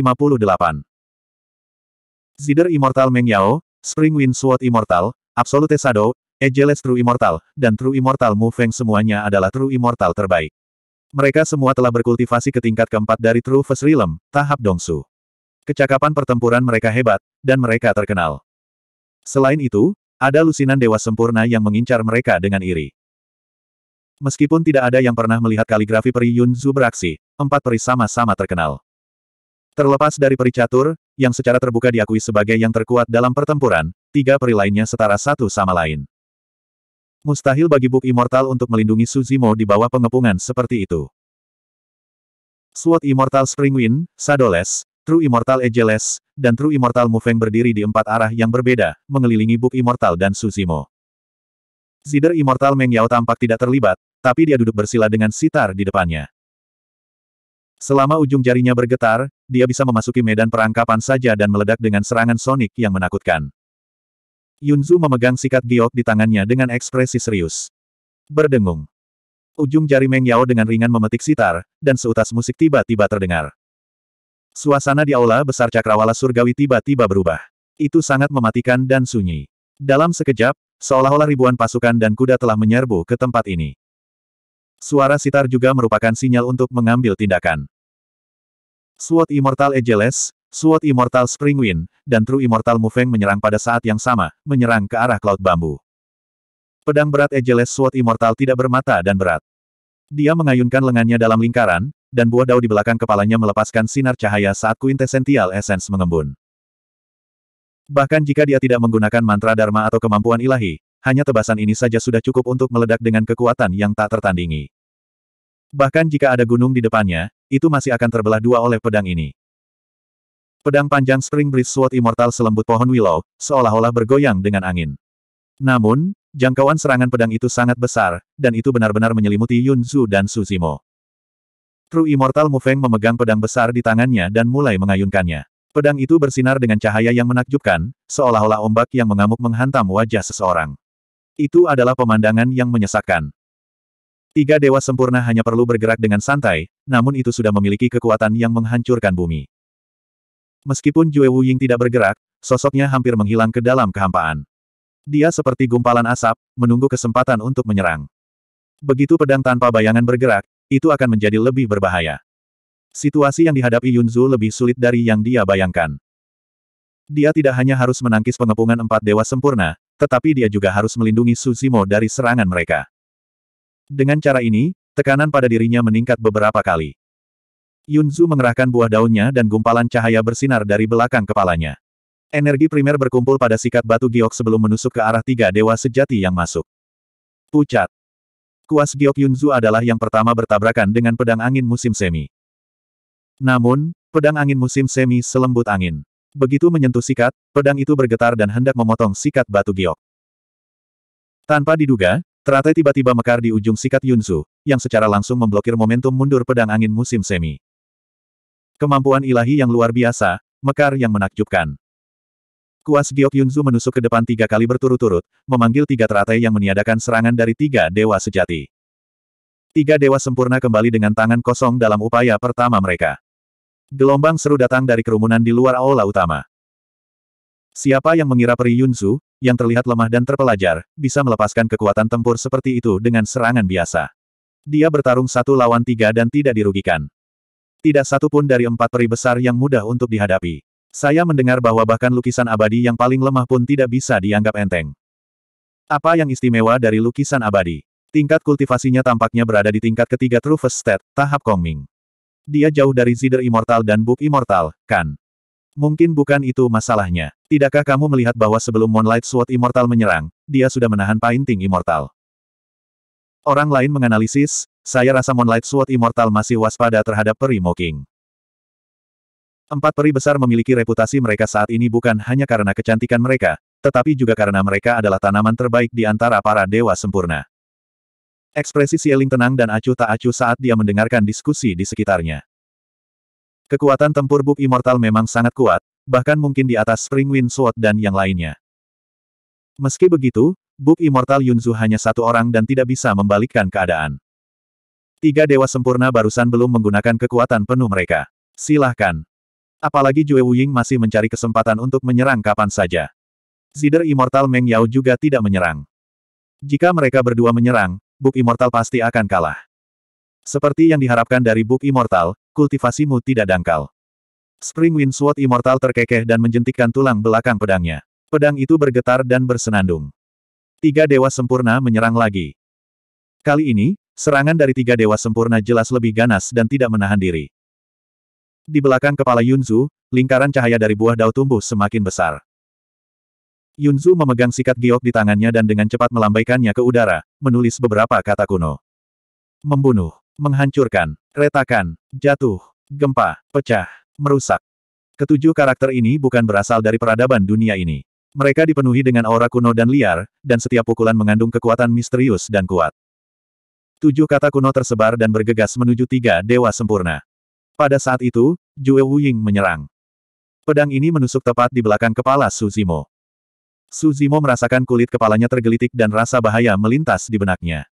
Zider Immortal Meng Yao, Spring Wind Sword Immortal, Absolute Shadow, Ageless True Immortal, dan True Immortal Mu Feng semuanya adalah True Immortal terbaik. Mereka semua telah berkultivasi ke tingkat keempat dari True First Realm, tahap Dongsu. Kecakapan pertempuran mereka hebat, dan mereka terkenal. Selain itu, ada lusinan dewa sempurna yang mengincar mereka dengan iri. Meskipun tidak ada yang pernah melihat kaligrafi peri Yunzu beraksi, empat peri sama-sama terkenal. Terlepas dari peri catur, yang secara terbuka diakui sebagai yang terkuat dalam pertempuran, tiga peri lainnya setara satu sama lain. Mustahil bagi Book Immortal untuk melindungi Suzimo di bawah pengepungan seperti itu. Sword Immortal Springwind, Sadoles, True Immortal Aegeles, dan True Immortal Mufeng berdiri di empat arah yang berbeda, mengelilingi Book Immortal dan Suzimo. Zider Immortal Meng Yao tampak tidak terlibat, tapi dia duduk bersila dengan sitar di depannya. Selama ujung jarinya bergetar, dia bisa memasuki medan perangkapan saja dan meledak dengan serangan sonik yang menakutkan. Yunzu memegang sikat giok di tangannya dengan ekspresi serius. Berdengung. Ujung jari Meng Yao dengan ringan memetik sitar, dan seutas musik tiba-tiba terdengar. Suasana di aula besar cakrawala surgawi tiba-tiba berubah. Itu sangat mematikan dan sunyi. Dalam sekejap, seolah-olah ribuan pasukan dan kuda telah menyerbu ke tempat ini. Suara sitar juga merupakan sinyal untuk mengambil tindakan. Sword Immortal Aegeles, Sword Immortal Springwind, dan True Immortal Mufeng menyerang pada saat yang sama, menyerang ke arah Cloud Bambu. Pedang berat Aegeles Sword Immortal tidak bermata dan berat. Dia mengayunkan lengannya dalam lingkaran, dan buah dao di belakang kepalanya melepaskan sinar cahaya saat quintessential essence mengembun. Bahkan jika dia tidak menggunakan mantra dharma atau kemampuan ilahi, hanya tebasan ini saja sudah cukup untuk meledak dengan kekuatan yang tak tertandingi. Bahkan jika ada gunung di depannya, itu masih akan terbelah dua oleh pedang ini. Pedang panjang Spring Breeze Sword Immortal selembut pohon willow, seolah-olah bergoyang dengan angin. Namun, jangkauan serangan pedang itu sangat besar, dan itu benar-benar menyelimuti Yun Zhu dan Su Suzimo. True Immortal Feng memegang pedang besar di tangannya dan mulai mengayunkannya. Pedang itu bersinar dengan cahaya yang menakjubkan, seolah-olah ombak yang mengamuk menghantam wajah seseorang. Itu adalah pemandangan yang menyesakkan. Tiga dewa sempurna hanya perlu bergerak dengan santai, namun itu sudah memiliki kekuatan yang menghancurkan bumi. Meskipun Jue Wuying tidak bergerak, sosoknya hampir menghilang ke dalam kehampaan. Dia seperti gumpalan asap, menunggu kesempatan untuk menyerang. Begitu pedang tanpa bayangan bergerak, itu akan menjadi lebih berbahaya. Situasi yang dihadapi Yunzu lebih sulit dari yang dia bayangkan. Dia tidak hanya harus menangkis pengepungan empat dewa sempurna, tetapi dia juga harus melindungi Suzimo dari serangan mereka. Dengan cara ini, tekanan pada dirinya meningkat beberapa kali. Yunzu mengerahkan buah daunnya dan gumpalan cahaya bersinar dari belakang kepalanya. Energi primer berkumpul pada sikat batu giok sebelum menusuk ke arah tiga dewa sejati yang masuk. Pucat. Kuas giok Yunzu adalah yang pertama bertabrakan dengan pedang angin musim semi. Namun, pedang angin musim semi selembut angin. Begitu menyentuh sikat, pedang itu bergetar dan hendak memotong sikat batu giok. Tanpa diduga, teratai tiba-tiba mekar di ujung sikat Yunzu, yang secara langsung memblokir momentum mundur pedang angin musim semi. Kemampuan ilahi yang luar biasa, mekar yang menakjubkan. Kuas giok Yunzu menusuk ke depan tiga kali berturut-turut, memanggil tiga teratai yang meniadakan serangan dari tiga dewa sejati. Tiga dewa sempurna kembali dengan tangan kosong dalam upaya pertama mereka. Gelombang seru datang dari kerumunan di luar aula utama. Siapa yang mengira peri Yunzu, yang terlihat lemah dan terpelajar, bisa melepaskan kekuatan tempur seperti itu dengan serangan biasa. Dia bertarung satu lawan tiga dan tidak dirugikan. Tidak satu pun dari empat peri besar yang mudah untuk dihadapi. Saya mendengar bahwa bahkan lukisan abadi yang paling lemah pun tidak bisa dianggap enteng. Apa yang istimewa dari lukisan abadi? Tingkat kultivasinya tampaknya berada di tingkat ketiga Truffus tahap Kongming. Dia jauh dari Zider Immortal dan Book Immortal, kan? Mungkin bukan itu masalahnya. Tidakkah kamu melihat bahwa sebelum Moonlight Sword Immortal menyerang, dia sudah menahan Painting Immortal? Orang lain menganalisis, saya rasa Moonlight Sword Immortal masih waspada terhadap peri Moking. Empat peri besar memiliki reputasi mereka saat ini bukan hanya karena kecantikan mereka, tetapi juga karena mereka adalah tanaman terbaik di antara para dewa sempurna. Ekspresi Sieling tenang dan acuh tak acuh saat dia mendengarkan diskusi di sekitarnya. Kekuatan tempur Book Immortal memang sangat kuat, bahkan mungkin di atas Spring Wind Sword dan yang lainnya. Meski begitu, Book Immortal Yunzu hanya satu orang dan tidak bisa membalikkan keadaan. Tiga dewa sempurna barusan belum menggunakan kekuatan penuh mereka. Silahkan. Apalagi Jue Wuying masih mencari kesempatan untuk menyerang kapan saja. Zider Immortal Meng Yao juga tidak menyerang. Jika mereka berdua menyerang, Book Immortal pasti akan kalah. Seperti yang diharapkan dari Book Immortal, kultivasimu tidak dangkal. Spring Wind Sword Immortal terkekeh dan menjentikkan tulang belakang pedangnya. Pedang itu bergetar dan bersenandung. Tiga dewa sempurna menyerang lagi. Kali ini, serangan dari tiga dewa sempurna jelas lebih ganas dan tidak menahan diri. Di belakang kepala Yunzu, lingkaran cahaya dari buah dao tumbuh semakin besar. Yunzu memegang sikat giok di tangannya dan dengan cepat melambaikannya ke udara, menulis beberapa kata kuno. Membunuh, menghancurkan, retakan, jatuh, gempa, pecah, merusak. Ketujuh karakter ini bukan berasal dari peradaban dunia ini. Mereka dipenuhi dengan aura kuno dan liar, dan setiap pukulan mengandung kekuatan misterius dan kuat. Tujuh kata kuno tersebar dan bergegas menuju tiga dewa sempurna. Pada saat itu, Jue Wuying menyerang. Pedang ini menusuk tepat di belakang kepala Suzimo. Suzimo merasakan kulit kepalanya tergelitik dan rasa bahaya melintas di benaknya.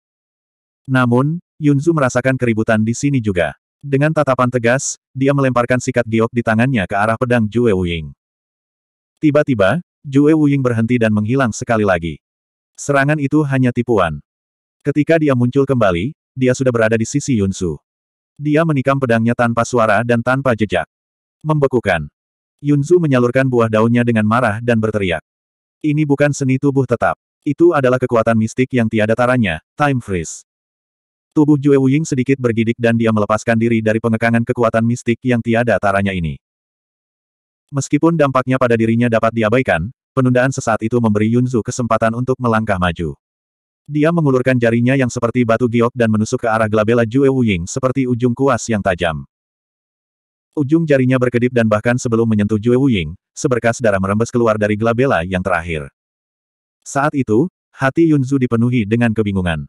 Namun, Yunzu merasakan keributan di sini juga. Dengan tatapan tegas, dia melemparkan sikat giok di tangannya ke arah pedang Jue Wuying. Tiba-tiba, Jue Wuying berhenti dan menghilang sekali lagi. Serangan itu hanya tipuan. Ketika dia muncul kembali, dia sudah berada di sisi Yunzu. Dia menikam pedangnya tanpa suara dan tanpa jejak. Membekukan. Yunzu menyalurkan buah daunnya dengan marah dan berteriak. Ini bukan seni tubuh tetap. Itu adalah kekuatan mistik yang tiada taranya, time freeze. Tubuh Jue Wuying sedikit bergidik dan dia melepaskan diri dari pengekangan kekuatan mistik yang tiada taranya ini. Meskipun dampaknya pada dirinya dapat diabaikan, penundaan sesaat itu memberi Yunzu kesempatan untuk melangkah maju. Dia mengulurkan jarinya yang seperti batu giok dan menusuk ke arah glabella Jue Wuying seperti ujung kuas yang tajam. Ujung jarinya berkedip dan bahkan sebelum menyentuh Jue Wuying, seberkas darah merembes keluar dari glabela yang terakhir. Saat itu, hati Yunzu dipenuhi dengan kebingungan.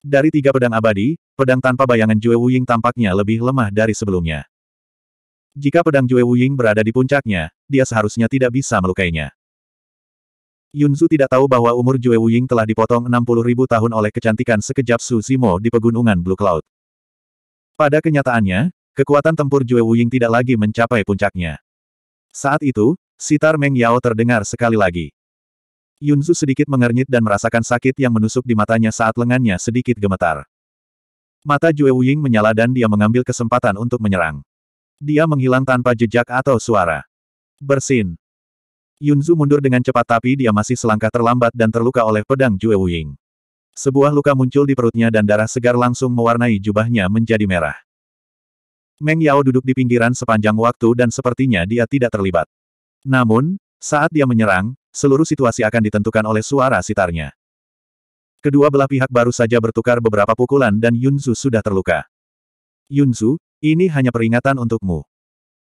Dari tiga pedang abadi, pedang tanpa bayangan Jue Wuying tampaknya lebih lemah dari sebelumnya. Jika pedang Jue Wuying berada di puncaknya, dia seharusnya tidak bisa melukainya. Yunzu tidak tahu bahwa umur Jue Wuying telah dipotong 60 ribu tahun oleh kecantikan sekejap Su Zimo di pegunungan Blue Cloud. Pada kenyataannya, Kekuatan tempur Jue Wuying tidak lagi mencapai puncaknya. Saat itu, sitar Meng Yao terdengar sekali lagi. Yunzu sedikit mengernyit dan merasakan sakit yang menusuk di matanya saat lengannya sedikit gemetar. Mata Jue Wuying menyala dan dia mengambil kesempatan untuk menyerang. Dia menghilang tanpa jejak atau suara. Bersin. Yunzu mundur dengan cepat tapi dia masih selangkah terlambat dan terluka oleh pedang Jue Wuying. Sebuah luka muncul di perutnya dan darah segar langsung mewarnai jubahnya menjadi merah. Meng Yao duduk di pinggiran sepanjang waktu dan sepertinya dia tidak terlibat. Namun, saat dia menyerang, seluruh situasi akan ditentukan oleh suara sitarnya. Kedua belah pihak baru saja bertukar beberapa pukulan dan Yunzu sudah terluka. Yunzu, ini hanya peringatan untukmu.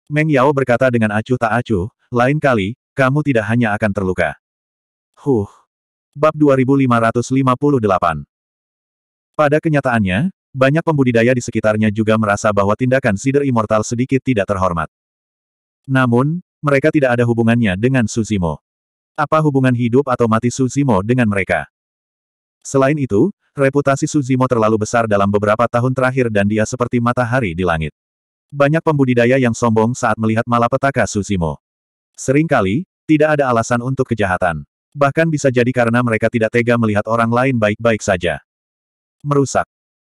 Meng Yao berkata dengan acuh tak acuh, lain kali, kamu tidak hanya akan terluka. Huh. Bab 2558 Pada kenyataannya, banyak pembudidaya di sekitarnya juga merasa bahwa tindakan Sider Immortal sedikit tidak terhormat. Namun, mereka tidak ada hubungannya dengan Suzimo. Apa hubungan hidup atau mati Suzimo dengan mereka? Selain itu, reputasi Suzimo terlalu besar dalam beberapa tahun terakhir dan dia seperti matahari di langit. Banyak pembudidaya yang sombong saat melihat malapetaka Suzimo. Seringkali, tidak ada alasan untuk kejahatan. Bahkan bisa jadi karena mereka tidak tega melihat orang lain baik-baik saja. Merusak.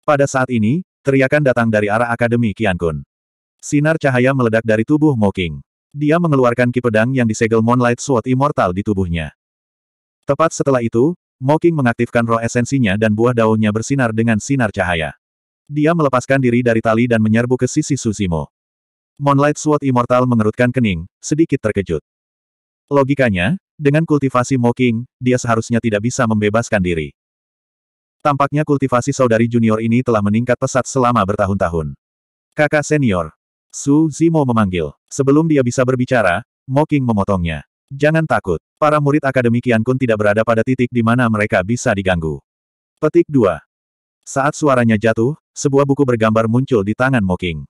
Pada saat ini, teriakan datang dari arah Akademi Kiankun. Sinar cahaya meledak dari tubuh Moking. Dia mengeluarkan ki pedang yang disegel Moonlight Sword Immortal di tubuhnya. Tepat setelah itu, Moking mengaktifkan roh esensinya dan buah daunnya bersinar dengan sinar cahaya. Dia melepaskan diri dari tali dan menyerbu ke sisi Suzimo. Moonlight Sword Immortal mengerutkan kening, sedikit terkejut. Logikanya, dengan kultivasi Moking, dia seharusnya tidak bisa membebaskan diri. Tampaknya kultivasi saudari junior ini telah meningkat pesat selama bertahun-tahun. Kakak senior. Su Zimo memanggil. Sebelum dia bisa berbicara, Moking memotongnya. Jangan takut. Para murid Akademi Kun tidak berada pada titik di mana mereka bisa diganggu. Petik 2. Saat suaranya jatuh, sebuah buku bergambar muncul di tangan Moking.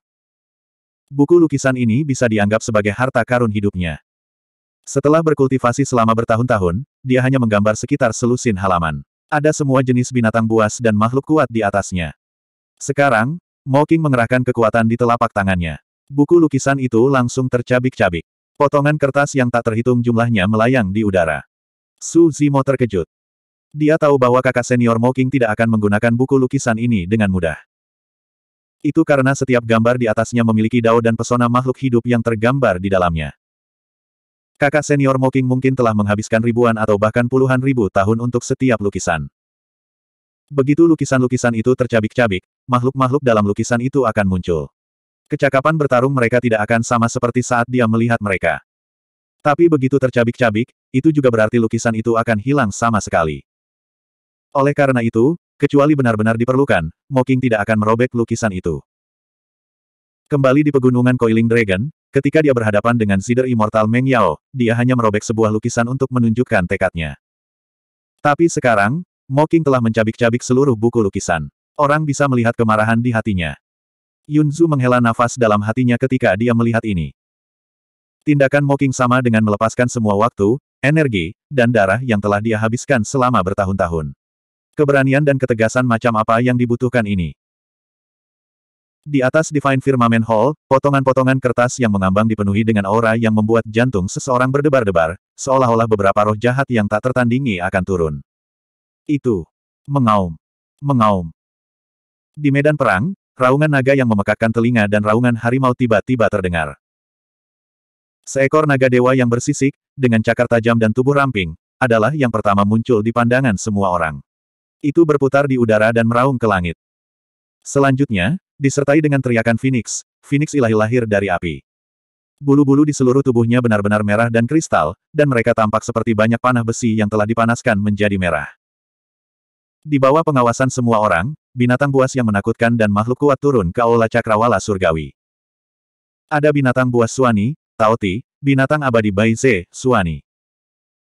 Buku lukisan ini bisa dianggap sebagai harta karun hidupnya. Setelah berkultivasi selama bertahun-tahun, dia hanya menggambar sekitar selusin halaman. Ada semua jenis binatang buas dan makhluk kuat di atasnya. Sekarang, Moking mengerahkan kekuatan di telapak tangannya. Buku lukisan itu langsung tercabik-cabik. Potongan kertas yang tak terhitung jumlahnya melayang di udara. Su Zimo terkejut. Dia tahu bahwa kakak senior Moking tidak akan menggunakan buku lukisan ini dengan mudah. Itu karena setiap gambar di atasnya memiliki dao dan pesona makhluk hidup yang tergambar di dalamnya. Kakak senior Moking mungkin telah menghabiskan ribuan atau bahkan puluhan ribu tahun untuk setiap lukisan. Begitu lukisan-lukisan itu tercabik-cabik, makhluk-makhluk dalam lukisan itu akan muncul. Kecakapan bertarung mereka tidak akan sama seperti saat dia melihat mereka. Tapi begitu tercabik-cabik, itu juga berarti lukisan itu akan hilang sama sekali. Oleh karena itu, kecuali benar-benar diperlukan, Moking tidak akan merobek lukisan itu. Kembali di pegunungan Coiling Dragon, Ketika dia berhadapan dengan Sider Immortal Meng Yao, dia hanya merobek sebuah lukisan untuk menunjukkan tekadnya. Tapi sekarang, Moking telah mencabik-cabik seluruh buku lukisan. Orang bisa melihat kemarahan di hatinya. Yunzu menghela nafas dalam hatinya ketika dia melihat ini. Tindakan Moking sama dengan melepaskan semua waktu, energi, dan darah yang telah dia habiskan selama bertahun-tahun. Keberanian dan ketegasan macam apa yang dibutuhkan ini? Di atas Divine Firmament Hall, potongan-potongan kertas yang mengambang dipenuhi dengan aura yang membuat jantung seseorang berdebar-debar, seolah-olah beberapa roh jahat yang tak tertandingi akan turun. Itu. Mengaum. Mengaum. Di medan perang, raungan naga yang memekakkan telinga dan raungan harimau tiba-tiba terdengar. Seekor naga dewa yang bersisik, dengan cakar tajam dan tubuh ramping, adalah yang pertama muncul di pandangan semua orang. Itu berputar di udara dan meraung ke langit. Selanjutnya, Disertai dengan teriakan Phoenix, Phoenix ilahi lahir dari api. Bulu-bulu di seluruh tubuhnya benar-benar merah dan kristal, dan mereka tampak seperti banyak panah besi yang telah dipanaskan menjadi merah. Di bawah pengawasan semua orang, binatang buas yang menakutkan dan makhluk kuat turun ke Aula Cakrawala Surgawi. Ada binatang buas Suani, Tauti, binatang abadi Baize, Suani.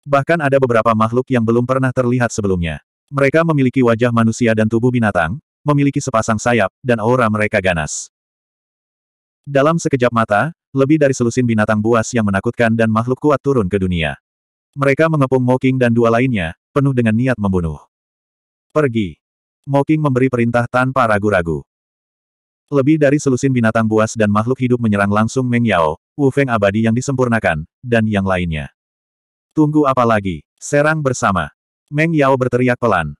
Bahkan ada beberapa makhluk yang belum pernah terlihat sebelumnya. Mereka memiliki wajah manusia dan tubuh binatang, memiliki sepasang sayap, dan aura mereka ganas. Dalam sekejap mata, lebih dari selusin binatang buas yang menakutkan dan makhluk kuat turun ke dunia. Mereka mengepung Moking dan dua lainnya, penuh dengan niat membunuh. Pergi. Moking memberi perintah tanpa ragu-ragu. Lebih dari selusin binatang buas dan makhluk hidup menyerang langsung Meng Yao, Wu Feng abadi yang disempurnakan, dan yang lainnya. Tunggu apa lagi? Serang bersama. Meng Yao berteriak pelan.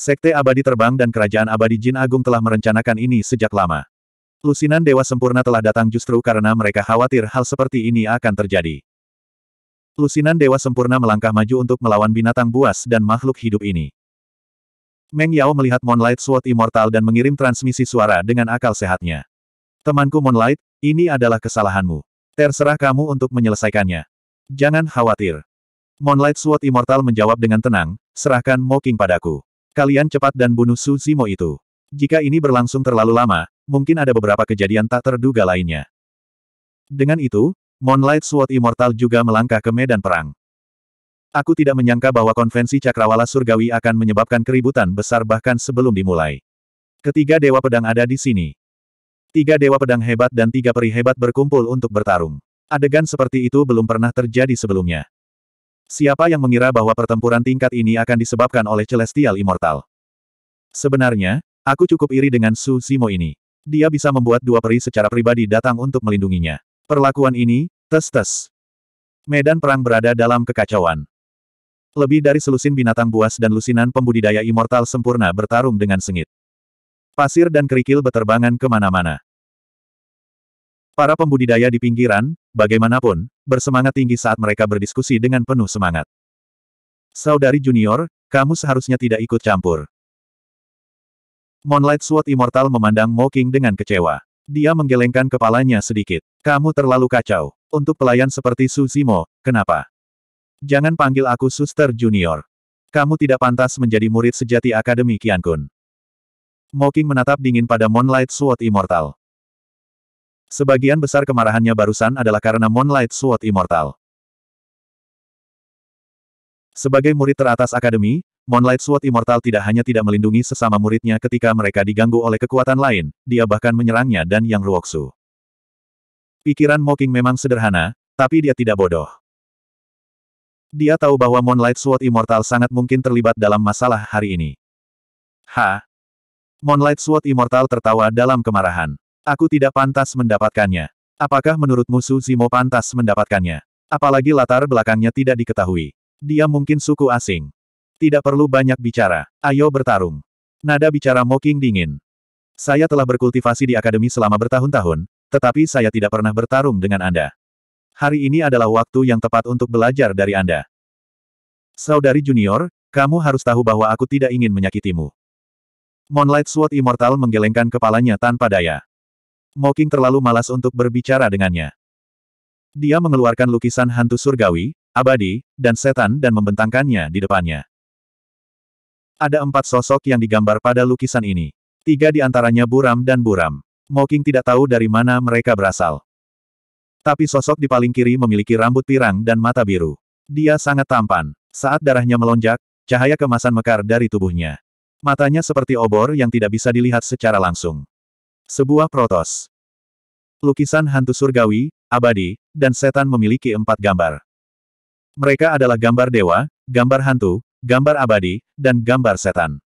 Sekte Abadi Terbang dan Kerajaan Abadi Jin Agung telah merencanakan ini sejak lama. Lusinan Dewa Sempurna telah datang justru karena mereka khawatir hal seperti ini akan terjadi. Lusinan Dewa Sempurna melangkah maju untuk melawan binatang buas dan makhluk hidup ini. Meng Yao melihat Moonlight Sword Immortal dan mengirim transmisi suara dengan akal sehatnya. Temanku Moonlight, ini adalah kesalahanmu. Terserah kamu untuk menyelesaikannya. Jangan khawatir. Moonlight Sword Immortal menjawab dengan tenang, serahkan Mocking padaku. Kalian cepat dan bunuh Su Zimo itu. Jika ini berlangsung terlalu lama, mungkin ada beberapa kejadian tak terduga lainnya. Dengan itu, Moonlight Sword Immortal juga melangkah ke medan perang. Aku tidak menyangka bahwa konvensi cakrawala surgawi akan menyebabkan keributan besar bahkan sebelum dimulai. Ketiga dewa pedang ada di sini. Tiga dewa pedang hebat dan tiga peri hebat berkumpul untuk bertarung. Adegan seperti itu belum pernah terjadi sebelumnya. Siapa yang mengira bahwa pertempuran tingkat ini akan disebabkan oleh Celestial Immortal? Sebenarnya, aku cukup iri dengan Su Zimo ini. Dia bisa membuat dua peri secara pribadi datang untuk melindunginya. Perlakuan ini, tes-tes. Medan perang berada dalam kekacauan. Lebih dari selusin binatang buas dan lusinan pembudidaya immortal sempurna bertarung dengan sengit. Pasir dan kerikil beterbangan kemana-mana. Para pembudidaya di pinggiran, bagaimanapun, bersemangat tinggi saat mereka berdiskusi dengan penuh semangat. Saudari junior, kamu seharusnya tidak ikut campur. Moonlight Sword Immortal memandang Moking dengan kecewa. Dia menggelengkan kepalanya sedikit. Kamu terlalu kacau. Untuk pelayan seperti Su Simo, kenapa? Jangan panggil aku suster junior. Kamu tidak pantas menjadi murid sejati Akademi Kiankun. Moking menatap dingin pada Moonlight Sword Immortal. Sebagian besar kemarahannya barusan adalah karena Moonlight Sword Immortal. Sebagai murid teratas akademi, Moonlight Sword Immortal tidak hanya tidak melindungi sesama muridnya ketika mereka diganggu oleh kekuatan lain, dia bahkan menyerangnya dan Yang Ruoksu. Pikiran Moking memang sederhana, tapi dia tidak bodoh. Dia tahu bahwa Moonlight Sword Immortal sangat mungkin terlibat dalam masalah hari ini. Ha! Moonlight Sword Immortal tertawa dalam kemarahan. Aku tidak pantas mendapatkannya. Apakah menurutmu Su Zimo pantas mendapatkannya? Apalagi latar belakangnya tidak diketahui. Dia mungkin suku asing. Tidak perlu banyak bicara. Ayo bertarung. Nada bicara Moking dingin. Saya telah berkultivasi di akademi selama bertahun-tahun, tetapi saya tidak pernah bertarung dengan Anda. Hari ini adalah waktu yang tepat untuk belajar dari Anda. Saudari junior, kamu harus tahu bahwa aku tidak ingin menyakitimu. Moonlight Sword Immortal menggelengkan kepalanya tanpa daya. Moking terlalu malas untuk berbicara dengannya. Dia mengeluarkan lukisan hantu surgawi, abadi, dan setan dan membentangkannya di depannya. Ada empat sosok yang digambar pada lukisan ini. Tiga di antaranya buram dan buram. Moking tidak tahu dari mana mereka berasal. Tapi sosok di paling kiri memiliki rambut pirang dan mata biru. Dia sangat tampan. Saat darahnya melonjak, cahaya kemasan mekar dari tubuhnya. Matanya seperti obor yang tidak bisa dilihat secara langsung. Sebuah protos. Lukisan hantu surgawi, abadi, dan setan memiliki empat gambar. Mereka adalah gambar dewa, gambar hantu, gambar abadi, dan gambar setan.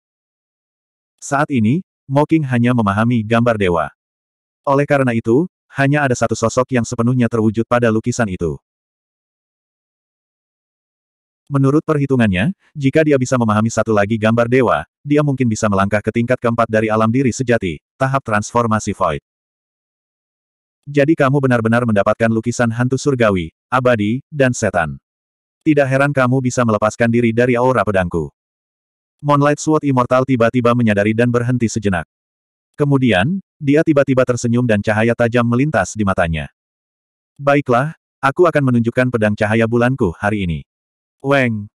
Saat ini, Moking hanya memahami gambar dewa. Oleh karena itu, hanya ada satu sosok yang sepenuhnya terwujud pada lukisan itu. Menurut perhitungannya, jika dia bisa memahami satu lagi gambar dewa, dia mungkin bisa melangkah ke tingkat keempat dari alam diri sejati, tahap transformasi void. Jadi kamu benar-benar mendapatkan lukisan hantu surgawi, abadi, dan setan. Tidak heran kamu bisa melepaskan diri dari aura pedangku. Moonlight Sword Immortal tiba-tiba menyadari dan berhenti sejenak. Kemudian, dia tiba-tiba tersenyum dan cahaya tajam melintas di matanya. Baiklah, aku akan menunjukkan pedang cahaya bulanku hari ini. Weng.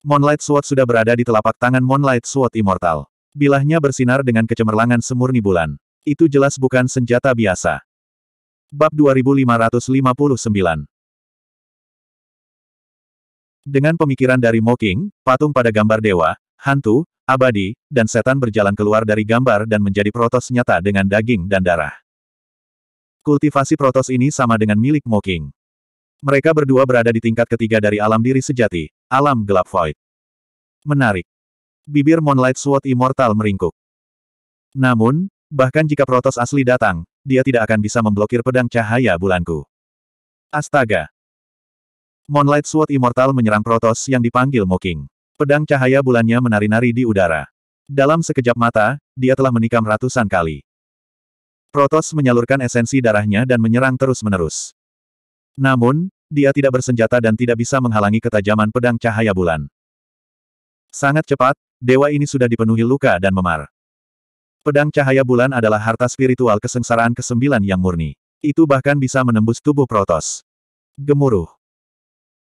Moonlight Sword sudah berada di telapak tangan Moonlight Sword Immortal. Bilahnya bersinar dengan kecemerlangan semurni bulan. Itu jelas bukan senjata biasa. Bab 2559 Dengan pemikiran dari Moking, patung pada gambar dewa, hantu, abadi, dan setan berjalan keluar dari gambar dan menjadi protos nyata dengan daging dan darah. Kultivasi protos ini sama dengan milik Moking. Mereka berdua berada di tingkat ketiga dari alam diri sejati, alam gelap void. Menarik. Bibir Moonlight Sword Immortal meringkuk. Namun, bahkan jika Protos asli datang, dia tidak akan bisa memblokir pedang cahaya bulanku. Astaga! Moonlight Sword Immortal menyerang Protos yang dipanggil Moking. Pedang cahaya bulannya menari-nari di udara. Dalam sekejap mata, dia telah menikam ratusan kali. Protos menyalurkan esensi darahnya dan menyerang terus-menerus. Namun, dia tidak bersenjata dan tidak bisa menghalangi ketajaman pedang cahaya bulan. Sangat cepat, dewa ini sudah dipenuhi luka dan memar. Pedang cahaya bulan adalah harta spiritual kesengsaraan kesembilan yang murni. Itu bahkan bisa menembus tubuh Protos. Gemuruh.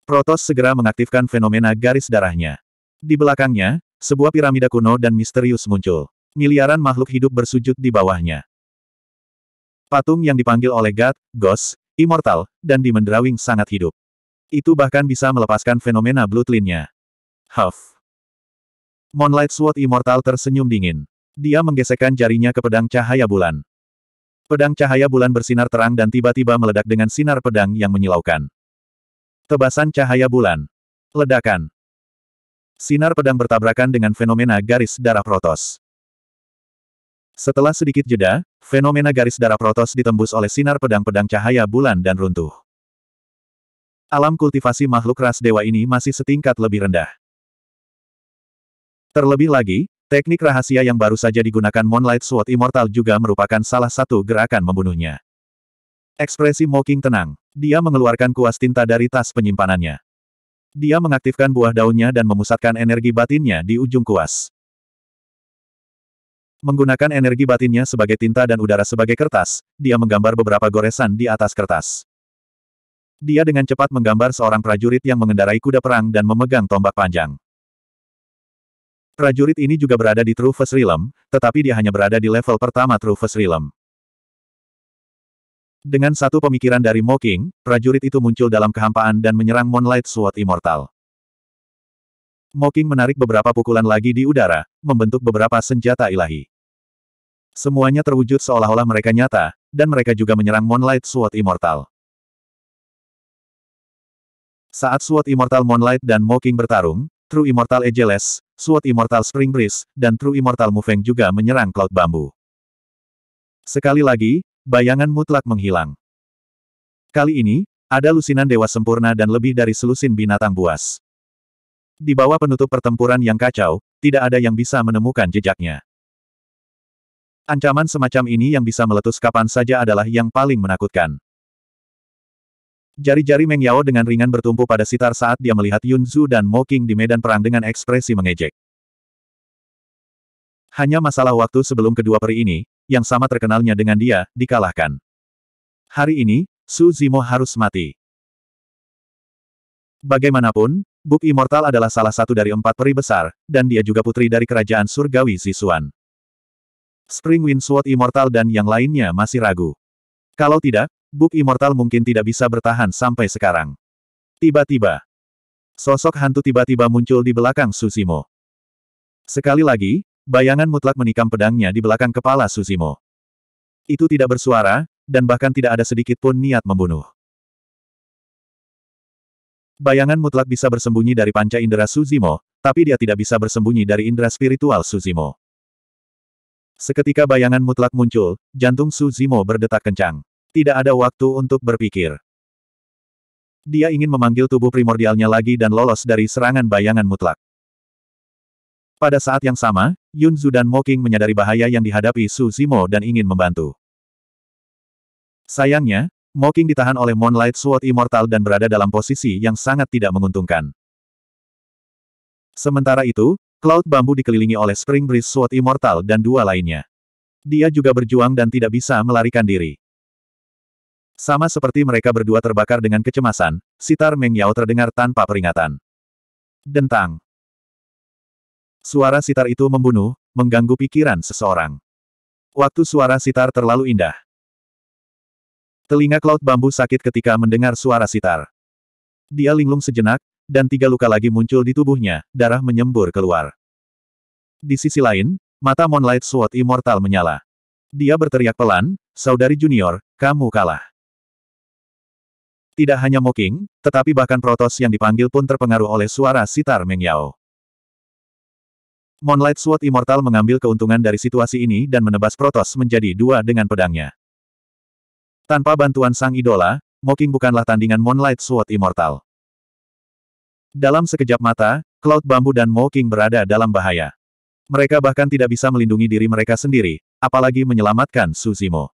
Protos segera mengaktifkan fenomena garis darahnya. Di belakangnya, sebuah piramida kuno dan misterius muncul. Miliaran makhluk hidup bersujud di bawahnya. Patung yang dipanggil oleh God, Gos, immortal, dan di Mendrawing sangat hidup. Itu bahkan bisa melepaskan fenomena bloodline-nya. Huff. Moonlight Sword Immortal tersenyum dingin. Dia menggesekkan jarinya ke pedang cahaya bulan. Pedang cahaya bulan bersinar terang dan tiba-tiba meledak dengan sinar pedang yang menyilaukan. Tebasan cahaya bulan. Ledakan. Sinar pedang bertabrakan dengan fenomena garis darah Protos. Setelah sedikit jeda, fenomena garis darah Protos ditembus oleh sinar pedang-pedang cahaya bulan dan runtuh. Alam kultivasi makhluk ras dewa ini masih setingkat lebih rendah. Terlebih lagi, teknik rahasia yang baru saja digunakan Moonlight Sword Immortal juga merupakan salah satu gerakan membunuhnya. Ekspresi Mocking tenang. Dia mengeluarkan kuas tinta dari tas penyimpanannya. Dia mengaktifkan buah daunnya dan memusatkan energi batinnya di ujung kuas. Menggunakan energi batinnya sebagai tinta dan udara sebagai kertas, dia menggambar beberapa goresan di atas kertas. Dia dengan cepat menggambar seorang prajurit yang mengendarai kuda perang dan memegang tombak panjang. Prajurit ini juga berada di True First Realm, tetapi dia hanya berada di level pertama True First Realm. Dengan satu pemikiran dari Mocking, prajurit itu muncul dalam kehampaan dan menyerang Moonlight Sword Immortal. Moking menarik beberapa pukulan lagi di udara, membentuk beberapa senjata ilahi. Semuanya terwujud seolah-olah mereka nyata, dan mereka juga menyerang Moonlight Sword Immortal. Saat Sword Immortal Moonlight dan Moking bertarung, True Immortal Ejeles, Sword Immortal Spring Breeze, dan True Immortal Mufeng juga menyerang Cloud Bambu. Sekali lagi, bayangan mutlak menghilang. Kali ini, ada lusinan dewa sempurna dan lebih dari selusin binatang buas. Di bawah penutup pertempuran yang kacau, tidak ada yang bisa menemukan jejaknya. Ancaman semacam ini yang bisa meletus kapan saja adalah yang paling menakutkan. Jari-jari Meng Yao dengan ringan bertumpu pada sitar saat dia melihat Yun Zhu dan Mo King di medan perang dengan ekspresi mengejek. Hanya masalah waktu sebelum kedua peri ini, yang sama terkenalnya dengan dia, dikalahkan. Hari ini, Su Zimo harus mati. Bagaimanapun, Book Immortal adalah salah satu dari empat peri besar, dan dia juga putri dari kerajaan surgawi Zisuan. Spring Wind Sword Immortal dan yang lainnya masih ragu. Kalau tidak, Book Immortal mungkin tidak bisa bertahan sampai sekarang. Tiba-tiba, sosok hantu tiba-tiba muncul di belakang Susimo. Sekali lagi, bayangan mutlak menikam pedangnya di belakang kepala Susimo. Itu tidak bersuara, dan bahkan tidak ada sedikit pun niat membunuh. Bayangan mutlak bisa bersembunyi dari panca indera Suzimo, tapi dia tidak bisa bersembunyi dari indera spiritual Suzimo. Seketika bayangan mutlak muncul, jantung Suzimo berdetak kencang. Tidak ada waktu untuk berpikir. Dia ingin memanggil tubuh primordialnya lagi dan lolos dari serangan bayangan mutlak. Pada saat yang sama, Yunzu dan Moking menyadari bahaya yang dihadapi Suzimo dan ingin membantu. Sayangnya, Moking ditahan oleh Moonlight Sword Immortal dan berada dalam posisi yang sangat tidak menguntungkan. Sementara itu, Cloud Bambu dikelilingi oleh Spring Breeze Sword Immortal dan dua lainnya. Dia juga berjuang dan tidak bisa melarikan diri. Sama seperti mereka berdua terbakar dengan kecemasan, sitar Meng Yao terdengar tanpa peringatan. Dentang. Suara sitar itu membunuh, mengganggu pikiran seseorang. Waktu suara sitar terlalu indah. Telinga Cloud Bambu sakit ketika mendengar suara sitar. Dia linglung sejenak, dan tiga luka lagi muncul di tubuhnya, darah menyembur keluar. Di sisi lain, mata Moonlight Sword Immortal menyala. Dia berteriak pelan, Saudari Junior, kamu kalah. Tidak hanya Moking, tetapi bahkan Protos yang dipanggil pun terpengaruh oleh suara sitar Meng Yao. Moonlight Sword Immortal mengambil keuntungan dari situasi ini dan menebas Protos menjadi dua dengan pedangnya. Tanpa bantuan sang idola, Moking bukanlah tandingan Moonlight Sword Immortal. Dalam sekejap mata, Cloud Bambu dan Moking berada dalam bahaya. Mereka bahkan tidak bisa melindungi diri mereka sendiri, apalagi menyelamatkan Suzimo.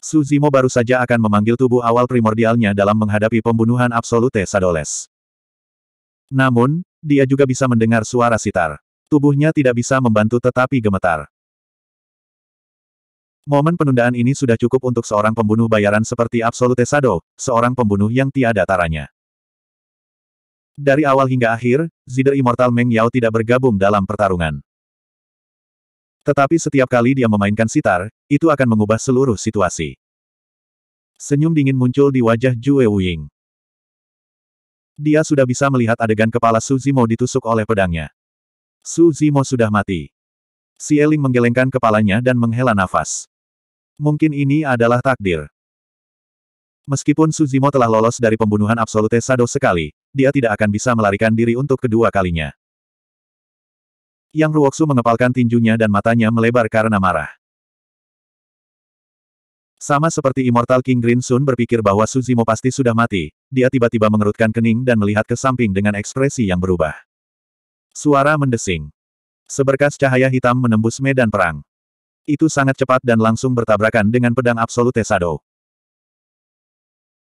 Suzimo baru saja akan memanggil tubuh awal primordialnya dalam menghadapi pembunuhan absolute Sadoles. Namun, dia juga bisa mendengar suara sitar. Tubuhnya tidak bisa membantu tetapi gemetar. Momen penundaan ini sudah cukup untuk seorang pembunuh bayaran seperti Absolute Sado, seorang pembunuh yang tiada taranya. Dari awal hingga akhir, Zider Immortal Meng Yao tidak bergabung dalam pertarungan. Tetapi setiap kali dia memainkan sitar, itu akan mengubah seluruh situasi. Senyum dingin muncul di wajah Jue Wuying. Dia sudah bisa melihat adegan kepala Su Zimo ditusuk oleh pedangnya. Su Zimo sudah mati. Si Eling menggelengkan kepalanya dan menghela nafas. Mungkin ini adalah takdir. Meskipun Suzimo telah lolos dari pembunuhan absolute Sado sekali, dia tidak akan bisa melarikan diri untuk kedua kalinya. Yang Ruoksu mengepalkan tinjunya dan matanya melebar karena marah. Sama seperti Immortal King Green Sun berpikir bahwa Suzimo pasti sudah mati, dia tiba-tiba mengerutkan kening dan melihat ke samping dengan ekspresi yang berubah. Suara mendesing. Seberkas cahaya hitam menembus medan perang. Itu sangat cepat dan langsung bertabrakan dengan pedang Absolute Shadow.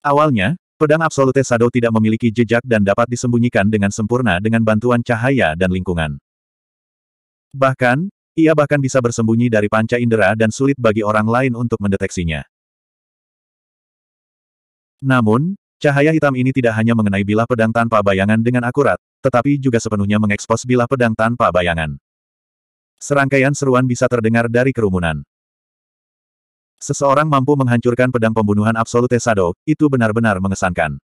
Awalnya, pedang Absolute Shadow tidak memiliki jejak dan dapat disembunyikan dengan sempurna dengan bantuan cahaya dan lingkungan. Bahkan, ia bahkan bisa bersembunyi dari panca indera dan sulit bagi orang lain untuk mendeteksinya. Namun, cahaya hitam ini tidak hanya mengenai bilah pedang tanpa bayangan dengan akurat, tetapi juga sepenuhnya mengekspos bilah pedang tanpa bayangan. Serangkaian seruan bisa terdengar dari kerumunan. Seseorang mampu menghancurkan pedang pembunuhan absolute Sado, itu benar-benar mengesankan.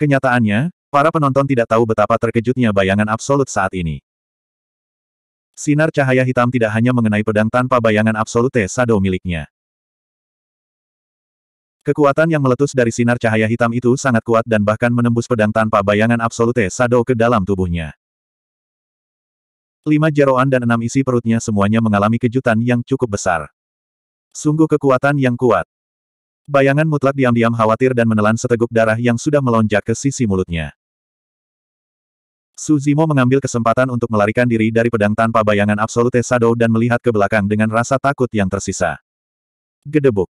Kenyataannya, para penonton tidak tahu betapa terkejutnya bayangan absolut saat ini. Sinar cahaya hitam tidak hanya mengenai pedang tanpa bayangan absolute Sado miliknya. Kekuatan yang meletus dari sinar cahaya hitam itu sangat kuat dan bahkan menembus pedang tanpa bayangan absolute Sado ke dalam tubuhnya. Lima jeroan dan enam isi perutnya semuanya mengalami kejutan yang cukup besar. Sungguh kekuatan yang kuat. Bayangan mutlak diam-diam khawatir dan menelan seteguk darah yang sudah melonjak ke sisi mulutnya. Suzimo mengambil kesempatan untuk melarikan diri dari pedang tanpa bayangan absolute Sado dan melihat ke belakang dengan rasa takut yang tersisa. Gedebuk.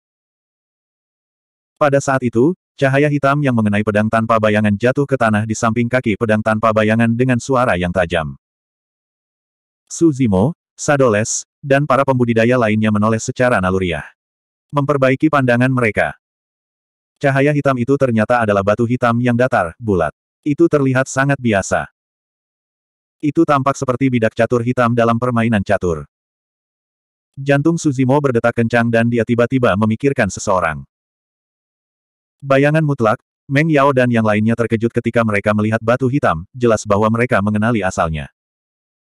Pada saat itu, cahaya hitam yang mengenai pedang tanpa bayangan jatuh ke tanah di samping kaki pedang tanpa bayangan dengan suara yang tajam. Suzimo, Sadoles, dan para pembudidaya lainnya menoleh secara naluriah. Memperbaiki pandangan mereka. Cahaya hitam itu ternyata adalah batu hitam yang datar, bulat. Itu terlihat sangat biasa. Itu tampak seperti bidak catur hitam dalam permainan catur. Jantung Suzimo berdetak kencang dan dia tiba-tiba memikirkan seseorang. Bayangan mutlak, Meng Yao dan yang lainnya terkejut ketika mereka melihat batu hitam, jelas bahwa mereka mengenali asalnya.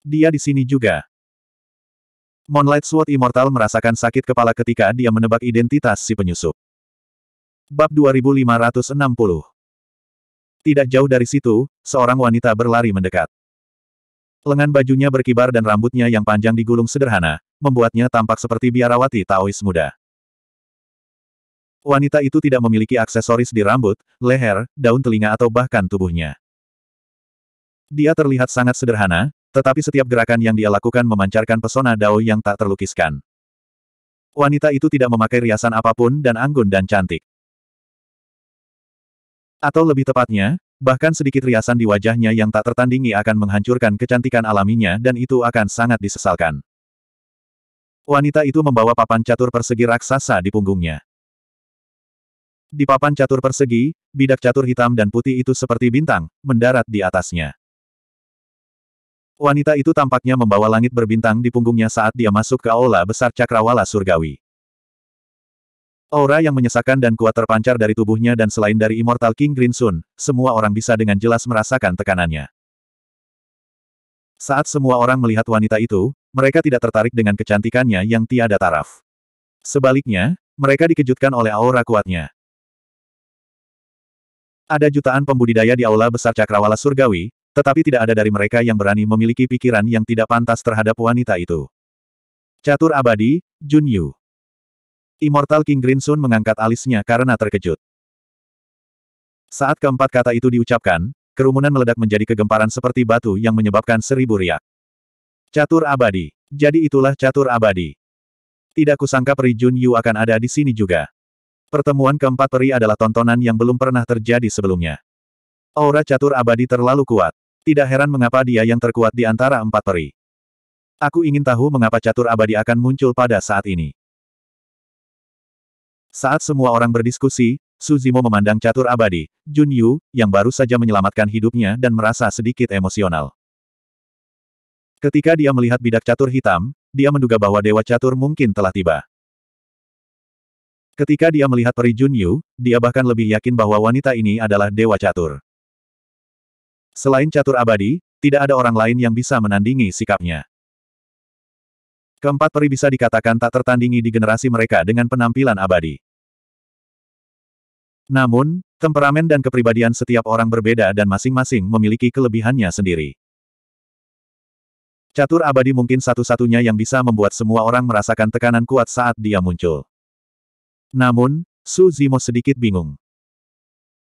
Dia di sini juga. Moonlight Sword Immortal merasakan sakit kepala ketika dia menebak identitas si penyusup. Bab 2560 Tidak jauh dari situ, seorang wanita berlari mendekat. Lengan bajunya berkibar dan rambutnya yang panjang digulung sederhana, membuatnya tampak seperti biarawati Taois muda. Wanita itu tidak memiliki aksesoris di rambut, leher, daun telinga atau bahkan tubuhnya. Dia terlihat sangat sederhana, tetapi setiap gerakan yang dia lakukan memancarkan pesona Dao yang tak terlukiskan. Wanita itu tidak memakai riasan apapun dan anggun dan cantik. Atau lebih tepatnya, bahkan sedikit riasan di wajahnya yang tak tertandingi akan menghancurkan kecantikan alaminya dan itu akan sangat disesalkan. Wanita itu membawa papan catur persegi raksasa di punggungnya. Di papan catur persegi, bidak catur hitam dan putih itu seperti bintang, mendarat di atasnya. Wanita itu tampaknya membawa langit berbintang di punggungnya saat dia masuk ke aula besar cakrawala surgawi. Aura yang menyesakkan dan kuat terpancar dari tubuhnya dan selain dari Immortal King Green Sun, semua orang bisa dengan jelas merasakan tekanannya. Saat semua orang melihat wanita itu, mereka tidak tertarik dengan kecantikannya yang tiada taraf. Sebaliknya, mereka dikejutkan oleh aura kuatnya. Ada jutaan pembudidaya di aula besar Cakrawala Surgawi, tetapi tidak ada dari mereka yang berani memiliki pikiran yang tidak pantas terhadap wanita itu. Catur abadi, Jun Yu. Immortal King Green Sun mengangkat alisnya karena terkejut. Saat keempat kata itu diucapkan, kerumunan meledak menjadi kegemparan seperti batu yang menyebabkan seribu riak. Catur abadi. Jadi itulah catur abadi. Tidak kusangka peri Jun Yu akan ada di sini juga. Pertemuan keempat peri adalah tontonan yang belum pernah terjadi sebelumnya. Aura catur abadi terlalu kuat. Tidak heran mengapa dia yang terkuat di antara empat peri. Aku ingin tahu mengapa catur abadi akan muncul pada saat ini. Saat semua orang berdiskusi, Suzimo memandang catur abadi, Jun Yu, yang baru saja menyelamatkan hidupnya dan merasa sedikit emosional. Ketika dia melihat bidak catur hitam, dia menduga bahwa dewa catur mungkin telah tiba. Ketika dia melihat peri Jun Yu, dia bahkan lebih yakin bahwa wanita ini adalah dewa catur. Selain catur abadi, tidak ada orang lain yang bisa menandingi sikapnya. Keempat peri bisa dikatakan tak tertandingi di generasi mereka dengan penampilan abadi. Namun, temperamen dan kepribadian setiap orang berbeda dan masing-masing memiliki kelebihannya sendiri. Catur abadi mungkin satu-satunya yang bisa membuat semua orang merasakan tekanan kuat saat dia muncul. Namun, Su Zimo sedikit bingung.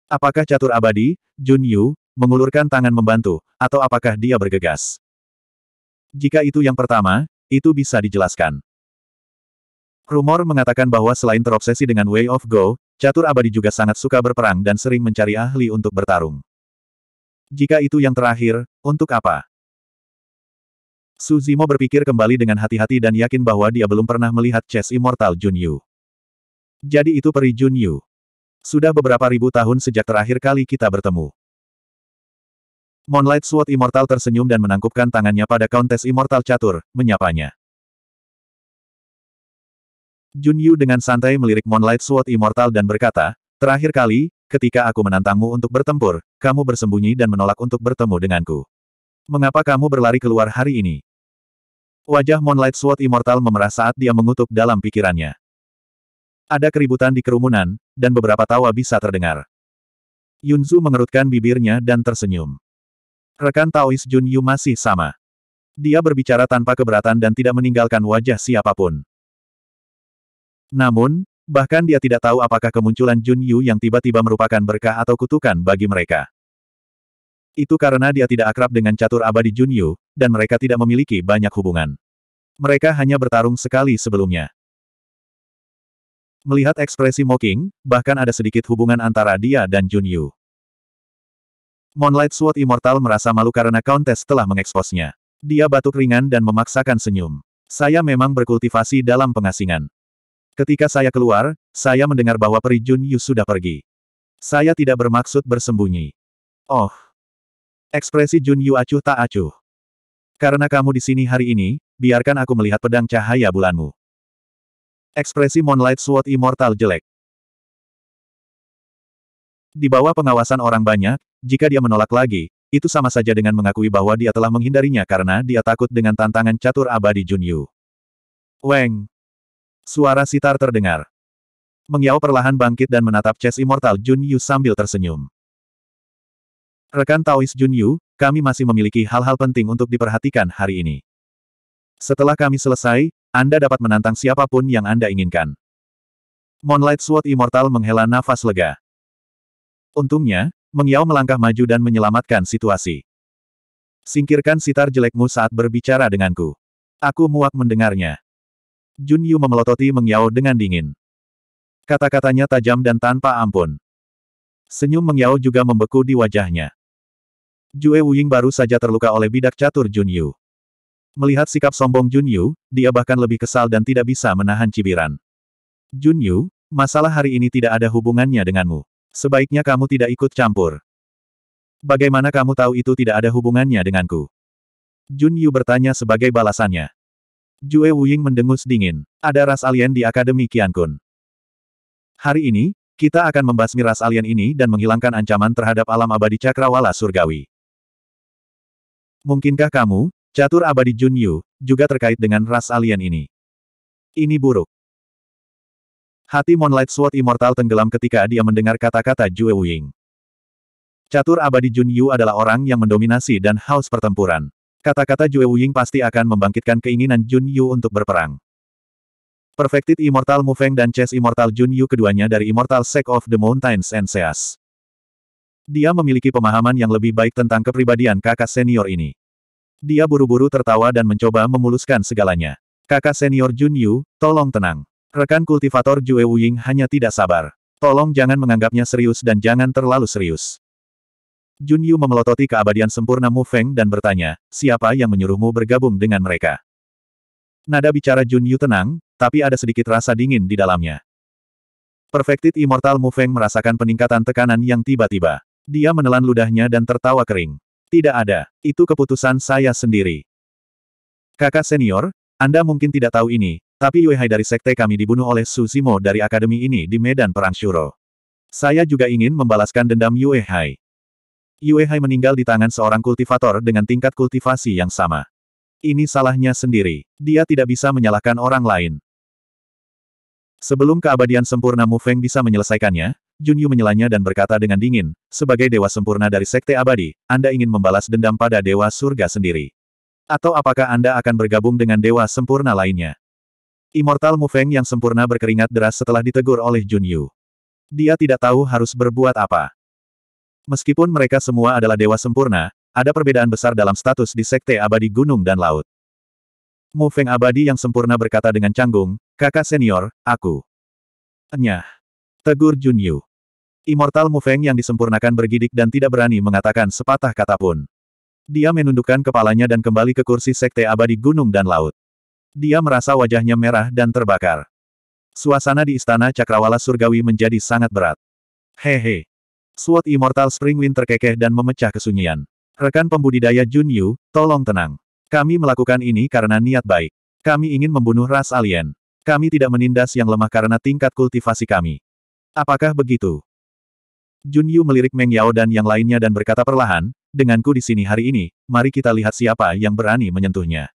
Apakah catur abadi, Jun Yu, mengulurkan tangan membantu, atau apakah dia bergegas. Jika itu yang pertama, itu bisa dijelaskan. Rumor mengatakan bahwa selain terobsesi dengan Way of Go, catur abadi juga sangat suka berperang dan sering mencari ahli untuk bertarung. Jika itu yang terakhir, untuk apa? Suzimo berpikir kembali dengan hati-hati dan yakin bahwa dia belum pernah melihat chess immortal Junyu. Jadi itu peri Junyu. Sudah beberapa ribu tahun sejak terakhir kali kita bertemu. Moonlight Sword Immortal tersenyum dan menangkupkan tangannya pada Countess Immortal Catur, menyapanya. Junyu dengan santai melirik Moonlight Sword Immortal dan berkata, Terakhir kali, ketika aku menantangmu untuk bertempur, kamu bersembunyi dan menolak untuk bertemu denganku. Mengapa kamu berlari keluar hari ini? Wajah Moonlight Sword Immortal memerah saat dia mengutuk dalam pikirannya. Ada keributan di kerumunan, dan beberapa tawa bisa terdengar. Yunzu mengerutkan bibirnya dan tersenyum. Rekan Taois Jun Yu masih sama. Dia berbicara tanpa keberatan dan tidak meninggalkan wajah siapapun. Namun, bahkan dia tidak tahu apakah kemunculan Jun Yu yang tiba-tiba merupakan berkah atau kutukan bagi mereka. Itu karena dia tidak akrab dengan catur abadi Jun Yu, dan mereka tidak memiliki banyak hubungan. Mereka hanya bertarung sekali sebelumnya. Melihat ekspresi mocking, bahkan ada sedikit hubungan antara dia dan Jun Yu. Moonlight Sword Immortal merasa malu karena Countess telah mengeksposnya. Dia batuk ringan dan memaksakan senyum. Saya memang berkultivasi dalam pengasingan. Ketika saya keluar, saya mendengar bahwa Peri Jun Yu sudah pergi. Saya tidak bermaksud bersembunyi. Oh. Ekspresi Jun Yu acuh tak acuh. Karena kamu di sini hari ini, biarkan aku melihat pedang cahaya bulanmu. Ekspresi Moonlight Sword Immortal jelek. Di bawah pengawasan orang banyak, jika dia menolak lagi, itu sama saja dengan mengakui bahwa dia telah menghindarinya karena dia takut dengan tantangan catur abadi Junyu. Weng! Suara sitar terdengar. Mengyao perlahan bangkit dan menatap Chess Immortal Junyu sambil tersenyum. Rekan Taois Junyu, kami masih memiliki hal-hal penting untuk diperhatikan hari ini. Setelah kami selesai, Anda dapat menantang siapapun yang Anda inginkan. Moonlight Sword Immortal menghela nafas lega. Untungnya, Meng melangkah maju dan menyelamatkan situasi. Singkirkan sitar jelekmu saat berbicara denganku. Aku muak mendengarnya. Jun Yu memelototi Meng dengan dingin. Kata-katanya tajam dan tanpa ampun. Senyum Meng juga membeku di wajahnya. Jue Wuying baru saja terluka oleh bidak catur Jun Yu. Melihat sikap sombong Jun Yu, dia bahkan lebih kesal dan tidak bisa menahan cibiran. Jun Yu, masalah hari ini tidak ada hubungannya denganmu. Sebaiknya kamu tidak ikut campur. Bagaimana kamu tahu itu tidak ada hubungannya denganku? Jun Yu bertanya sebagai balasannya. Jue Wuying mendengus dingin. Ada ras alien di Akademi Kun. Hari ini, kita akan membasmi ras alien ini dan menghilangkan ancaman terhadap alam abadi cakrawala surgawi. Mungkinkah kamu, catur abadi Jun Yu, juga terkait dengan ras alien ini? Ini buruk. Hati Moonlight Sword Immortal tenggelam ketika dia mendengar kata-kata Jue Wuying. Catur abadi Jun Yu adalah orang yang mendominasi dan haus pertempuran. Kata-kata Jue Wuying pasti akan membangkitkan keinginan Jun Yu untuk berperang. Perfected Immortal Mu Feng dan Chess Immortal Jun Yu keduanya dari Immortal Sect of the Mountains and Seas. Dia memiliki pemahaman yang lebih baik tentang kepribadian kakak senior ini. Dia buru-buru tertawa dan mencoba memuluskan segalanya. Kakak senior Jun Yu, tolong tenang. Rekan kultivator Jue Wuying hanya tidak sabar. Tolong jangan menganggapnya serius dan jangan terlalu serius. Jun Yu memelototi keabadian sempurna Mu Feng dan bertanya, siapa yang menyuruhmu bergabung dengan mereka? Nada bicara Jun Yu tenang, tapi ada sedikit rasa dingin di dalamnya. Perfected Immortal Mu Feng merasakan peningkatan tekanan yang tiba-tiba. Dia menelan ludahnya dan tertawa kering. Tidak ada, itu keputusan saya sendiri. Kakak senior, Anda mungkin tidak tahu ini, tapi Yuehai dari sekte kami dibunuh oleh Su Zimo dari akademi ini di medan perang Shuro. Saya juga ingin membalaskan dendam Yuehai. Yuehai meninggal di tangan seorang kultivator dengan tingkat kultivasi yang sama. Ini salahnya sendiri. Dia tidak bisa menyalahkan orang lain. Sebelum keabadian sempurna Mu Feng bisa menyelesaikannya, Jun Yu menyelanya dan berkata dengan dingin, sebagai dewa sempurna dari sekte abadi, Anda ingin membalas dendam pada dewa surga sendiri. Atau apakah Anda akan bergabung dengan dewa sempurna lainnya? Immortal Mufeng yang sempurna berkeringat deras setelah ditegur oleh Jun Yu. Dia tidak tahu harus berbuat apa. Meskipun mereka semua adalah dewa sempurna, ada perbedaan besar dalam status di sekte abadi gunung dan laut. Mufeng abadi yang sempurna berkata dengan canggung, kakak senior, aku. Enyah. Tegur Jun Yu. Immortal Mufeng yang disempurnakan bergidik dan tidak berani mengatakan sepatah kata pun. Dia menundukkan kepalanya dan kembali ke kursi sekte abadi gunung dan laut. Dia merasa wajahnya merah dan terbakar. Suasana di istana Cakrawala Surgawi menjadi sangat berat. Hehe. Sword Immortal Springwind terkekeh dan memecah kesunyian. Rekan pembudidaya Jun Yu, tolong tenang. Kami melakukan ini karena niat baik. Kami ingin membunuh ras alien. Kami tidak menindas yang lemah karena tingkat kultivasi kami. Apakah begitu? Jun Yu melirik Meng Yao dan yang lainnya dan berkata perlahan, denganku di sini hari ini, mari kita lihat siapa yang berani menyentuhnya.